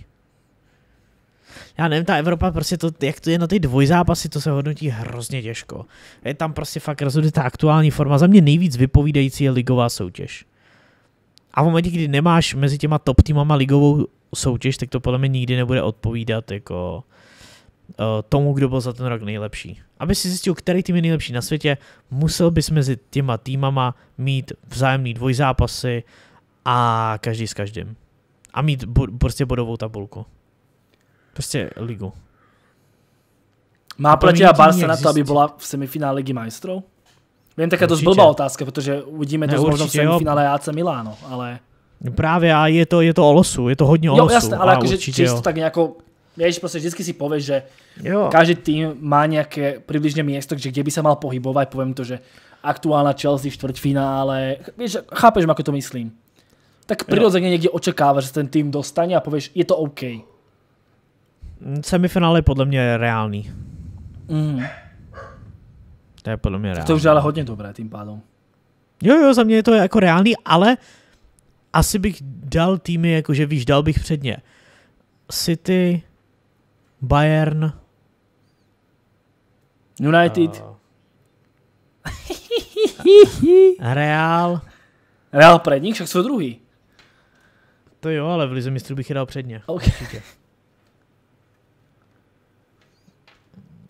Já nevím, ta Evropa prostě to, jak to je na ty dvojzápasy, to se hodnotí hrozně těžko. Je tam prostě fakt rozhodně ta aktuální forma. Za mě nejvíc vypovídající je ligová soutěž. A v momentě, kdy nemáš mezi těma top týmama ligovou soutěž, tak to podle mě nikdy nebude odpovídat jako eh, tomu, kdo byl za ten rok nejlepší. Aby si zjistil, který tým je nejlepší na světě, musel bys mezi těma týmama mít vzájemný dvojzápasy a každý s každým. A mít bo- prostě bodovou tabulku. Prostě ligu. Má Platia Barca na to, aby byla v semifinále Ligy majstrov? Vím, je to zblbá otázka, protože uvidíme to možná v semifinále Jáce AC Miláno, ale... No právě a je to, je to o losu, je to hodně o jo, losu. Jasné, ale jakože čisto tak nejako, vieš, prostě vždycky si pověš, že jo. každý tým má nějaké přibližně místo kde by se mal pohybovat povím to, že aktuálna Chelsea v čtvrtfinále, víš chápeš, jak to myslím. Tak přirozeně někdy očekáváš že ten tým dostane a pověš, je to OK. Semifinále je podle mě je reálný. Mm. To je podle mě reálný. To už je ale hodně dobré tým pádom. Jo, jo, za mě je to jako reálný, ale asi bych dal týmy, jakože víš, dal bych předně City, Bayern, United. Uh, Real. Real před však jsou druhý. To jo, ale v Lize mistrů bych je dal předně. Okay.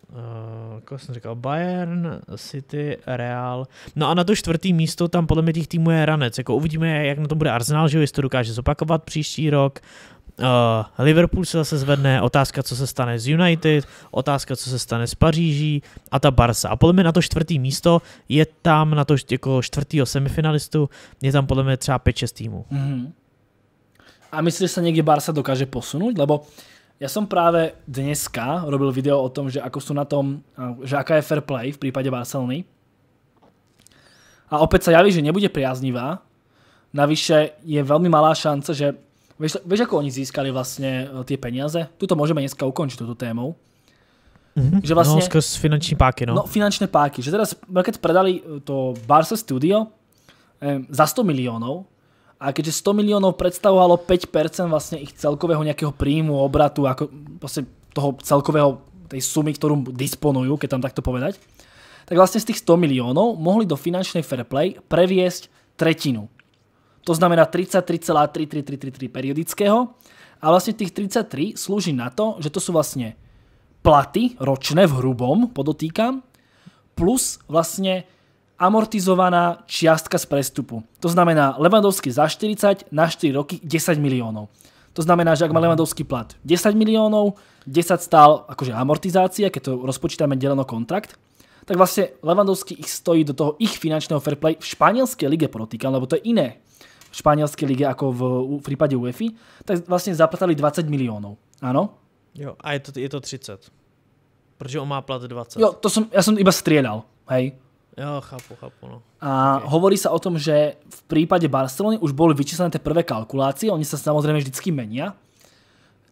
Uh, jako jsem říkal, Bayern, City, Real. No a na to čtvrtý místo tam podle mě těch týmů je Ranec. Jako uvidíme, jak na to bude Arsenal, že jestli to dokáže zopakovat příští rok. Uh, Liverpool se zase zvedne, otázka, co se stane z United, otázka, co se stane z Paříží a ta Barsa. A podle mě na to čtvrtý místo je tam na to jako čtvrtýho semifinalistu, je tam podle mě třeba 5-6 týmů. Mm-hmm. A myslíš, že se někdy Barsa dokáže posunout? Lebo Ja som práve dneska robil video o tom, že ako sú na tom, že aká je fair play v prípade Barcelony. A opäť sa javí, že nebude priaznivá. Navyše je veľmi malá šanca, že vieš, vieš ako oni získali vlastne tie peniaze? Tuto môžeme dneska ukončiť túto tému. Mhm. Že vlastne, no, skrz finanční páky, no. No, finančné páky. Že teraz, keď predali to Barca Studio e, za 100 miliónov, a keďže 100 miliónov predstavovalo 5% vlastne ich celkového nejakého príjmu, obratu, ako vlastne toho celkového tej sumy, ktorú disponujú, keď tam takto povedať, tak vlastne z tých 100 miliónov mohli do finančnej fair play previesť tretinu. To znamená 33,3333 periodického. A vlastne tých 33 slúži na to, že to sú vlastne platy ročné v hrubom, podotýkam, plus vlastne amortizovaná čiastka z prestupu. To znamená Levandovský za 40 na 4 roky 10 miliónov. To znamená, že ak má mhm. Levandovský plat 10 miliónov, 10 stál akože amortizácia, keď to rozpočítame deleno kontrakt, tak vlastne Levandovský ich stojí do toho ich finančného fair play v španielskej lige protýkam, lebo to je iné v španielskej lige ako v, prípade UEFI, tak vlastne zaplatali 20 miliónov. Áno? Jo, a je to, je to 30. Protože on má plat 20. Jo, to som, ja som iba strieľal, hej. Jo, chápu, chápu. No. A okay. hovorí sa o tom, že v prípade Barcelony už boli vyčíslené tie prvé kalkulácie, oni sa samozrejme vždycky menia,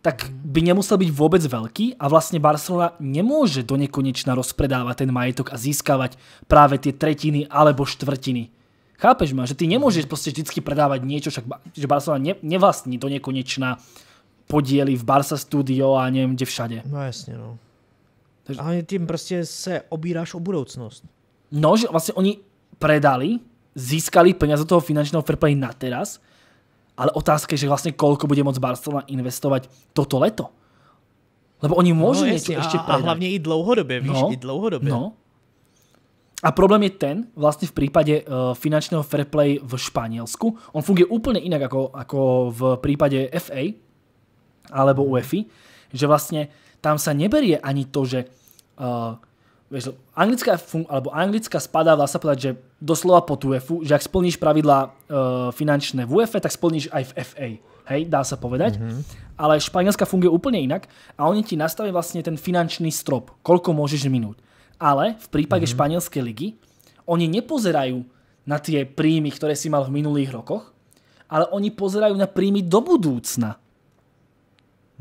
tak by nemusel byť vôbec veľký a vlastne Barcelona nemôže do nekonečna rozpredávať ten majetok a získavať práve tie tretiny alebo štvrtiny. Chápeš ma, že ty nemôžeš proste vždycky predávať niečo, však že Barcelona ne, nevlastní do nekonečna podiely v Barca Studio a neviem kde všade. No jasne, no. Takže... Ale tím prostě se obíráš o budoucnost. No, že vlastne oni predali, získali peniaze toho finančného fair play na teraz, ale otázka je, že vlastne koľko bude môcť Barcelona investovať toto leto. Lebo oni môžu no, niečo ešte predať. A hlavne i dlouhodobie, víš, no, i dlouhodobie. No. A problém je ten, vlastne v prípade uh, finančného fair play v Španielsku, on funguje úplne inak ako, ako v prípade FA alebo UEFI, že vlastne tam sa neberie ani to, že uh, vieš, anglická, fun- alebo anglická spadá, dá sa povedať, že doslova pod UEFu, že ak splníš pravidla e, finančné v UEFA, tak splníš aj v FA. Hej, dá sa povedať. Mm-hmm. Ale španielská funguje úplne inak a oni ti nastaví vlastne ten finančný strop, koľko môžeš minúť. Ale v prípade mm-hmm. španielskej ligy oni nepozerajú na tie príjmy, ktoré si mal v minulých rokoch, ale oni pozerajú na príjmy do budúcna.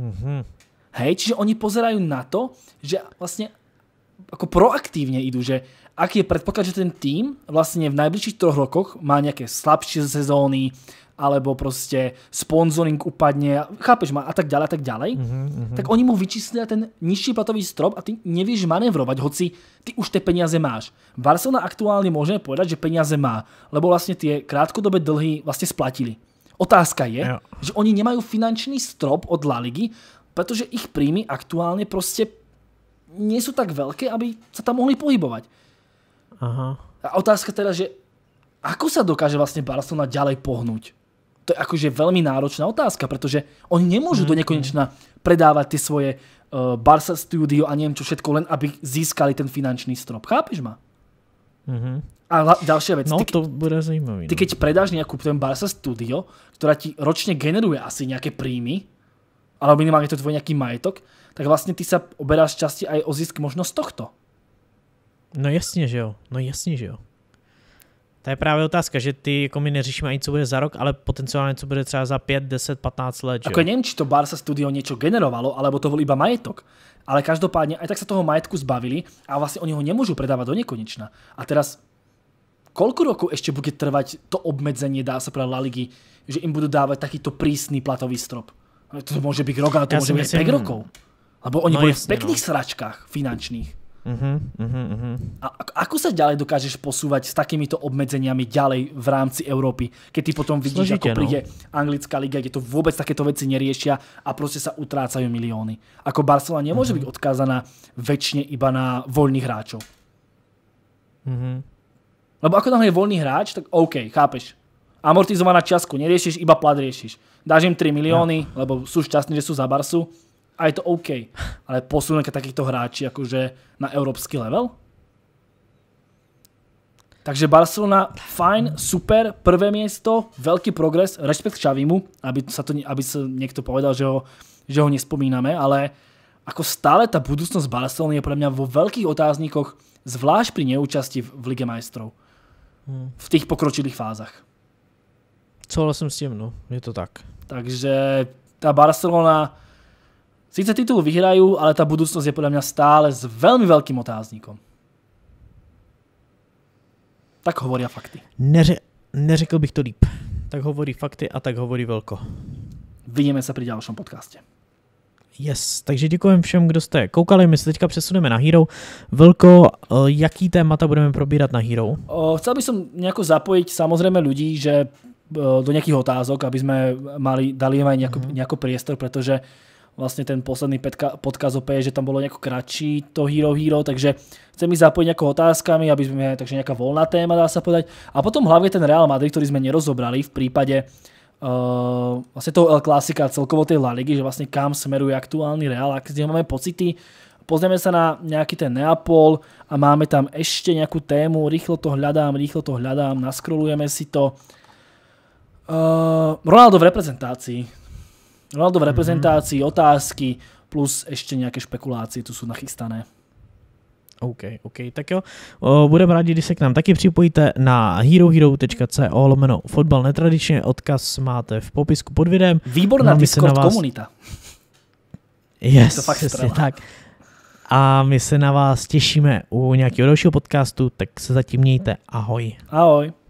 Mm-hmm. Hej, čiže oni pozerajú na to, že vlastne ako proaktívne idú, že ak je predpoklad, že ten tým vlastne v najbližších troch rokoch má nejaké slabšie sezóny, alebo prostě sponsoring upadne, chápeš ma, a tak ďalej, a tak ďalej, Uh -huh, uh -huh. tak oni mu vyčíslia ten nižší platový strop a ty nevíš manévrovat, hoci ty už ty peníze máš. Barcelona aktuálne môže povedať, že peníze má, lebo vlastně tie krátkodobé dlhy vlastně splatili. Otázka je, že oni nemají finanční strop od La Ligy, protože ich príjmy aktuálne prostě nie sú tak veľké, aby sa tam mohli pohybovať. Aha. A otázka teda, že ako sa dokáže vlastne Barcelona ďalej pohnúť? To je akože veľmi náročná otázka, pretože oni nemôžu mm -hmm. do mhm. nekonečna predávať tie svoje uh, Barca Studio a neviem čo všetko, len aby získali ten finančný strop. Chápeš ma? Mm -hmm. A další věc. No, ty, to bude zajímavé. Ty, no. keď predáš nejakú ten Barca Studio, která ti ročně generuje asi nějaké príjmy, ale minimálne je to tvoj nejaký majetok, tak vlastne ty sa oberáš časti aj o zisk možno z tohto. No jasně, že jo. No jasně, že jo. To je právě otázka, že ty jako my neřešíme ani, co bude za rok, ale potenciálně co bude třeba za 5, 10, 15 let. Jako nevím, či to Barsa Studio něco generovalo, alebo to byl iba majetok. Ale každopádně, aj tak se toho majetku zbavili a vlastně oni ho nemůžu predávat do nekonečna. A teraz, koľko roku ještě bude trvať to obmedzenie, dá se pro La Ligi, že jim budu dávat takýto prísný platový strop? No, to môže byť rok, ale to Já môže byť myslím... 5 rokov. Lebo oni no, boli jasne, v pekných no. sračkách finančných. Uh-huh, mhm, mhm, mhm. uh-huh, uh-huh. A ako sa ďalej dokážeš posúvať s takýmito obmedzeniami ďalej v rámci Európy, keď ty potom vidíš, Složite, ako no. anglická liga, kde to vôbec takéto veci neriešia a proste sa utrácajú milióny. Ako Barcelona nemôže uh-huh. byť odkázaná väčšine iba na voľných hráčov. Uh-huh. Lebo ako tam je voľný hráč, tak OK, chápeš amortizovaná čiastku neriešiš, iba plat riešiš. Dáš im 3 milióny, no. lebo sú šťastní, že sú za Barsu a je to OK. Ale posunúť takýchto hráči akože na európsky level? Takže Barcelona, fajn, super, prvé miesto, veľký progres, rešpekt Xavimu, aby sa, to, aby sa niekto povedal, že ho, že ho nespomíname, ale ako stále tá budúcnosť Barcelony je pre mňa vo veľkých otáznikoch, zvlášť pri neúčasti v, v Lige majstrov. Hm. V tých pokročilých fázach. Souhlasím s tím, no, je to tak. Takže ta Barcelona, sice titul vyhrají, ale ta budoucnost je podle mě stále s velmi velkým otázníkom. Tak hovoria fakty. Neře neřekl bych to líp. Tak hovorí fakty a tak hovorí velko. Vidíme se při dalším podcastě. Yes, takže děkujem všem, kdo jste koukali, my se teďka přesuneme na Hero. Velko, eh, jaký témata budeme probírat na Hero? O, chcel bych nějak zapojit, samozřejmě lidi, že Eh, do nejakých otázok, aby sme mali, dali im aj nejako, mm -hmm. nejako priestor, pretože vlastne ten posledný podkaz o že tam bolo nejako kratší to Hero Hero, takže chcem mi zapojiť nejakou otázkami, aby sme, takže nejaká voľná téma dá sa povedať. A potom hlavne ten Real Madrid, ktorý sme nerozobrali v prípade uh, vlastne toho El Clásica celkovo tej La Ligy, že vlastne kam smeruje aktuálny Real, aké z neho máme pocity. Pozrieme sa na nejaký ten Neapol a máme tam ešte nejakú tému, rýchlo to hľadám, rýchlo to hľadám, naskrolujeme si to. Uh, Ronaldo v reprezentácii. Ronaldo v reprezentácii, mm-hmm. otázky, plus ešte nejaké špekulácie tu sú nachystané. OK, OK, tak jo. Eh, budeme rádi, když se k nám taky připojíte na herohero.co lomeno fotbal netradičně. Odkaz máte v popisku pod videem. Výborná Discord vás... komunita. Yes, to fakt přesně tak. A my se na vás těšíme u nějakého dalšího podcastu, tak se zatím mějte. Ahoj. Ahoj.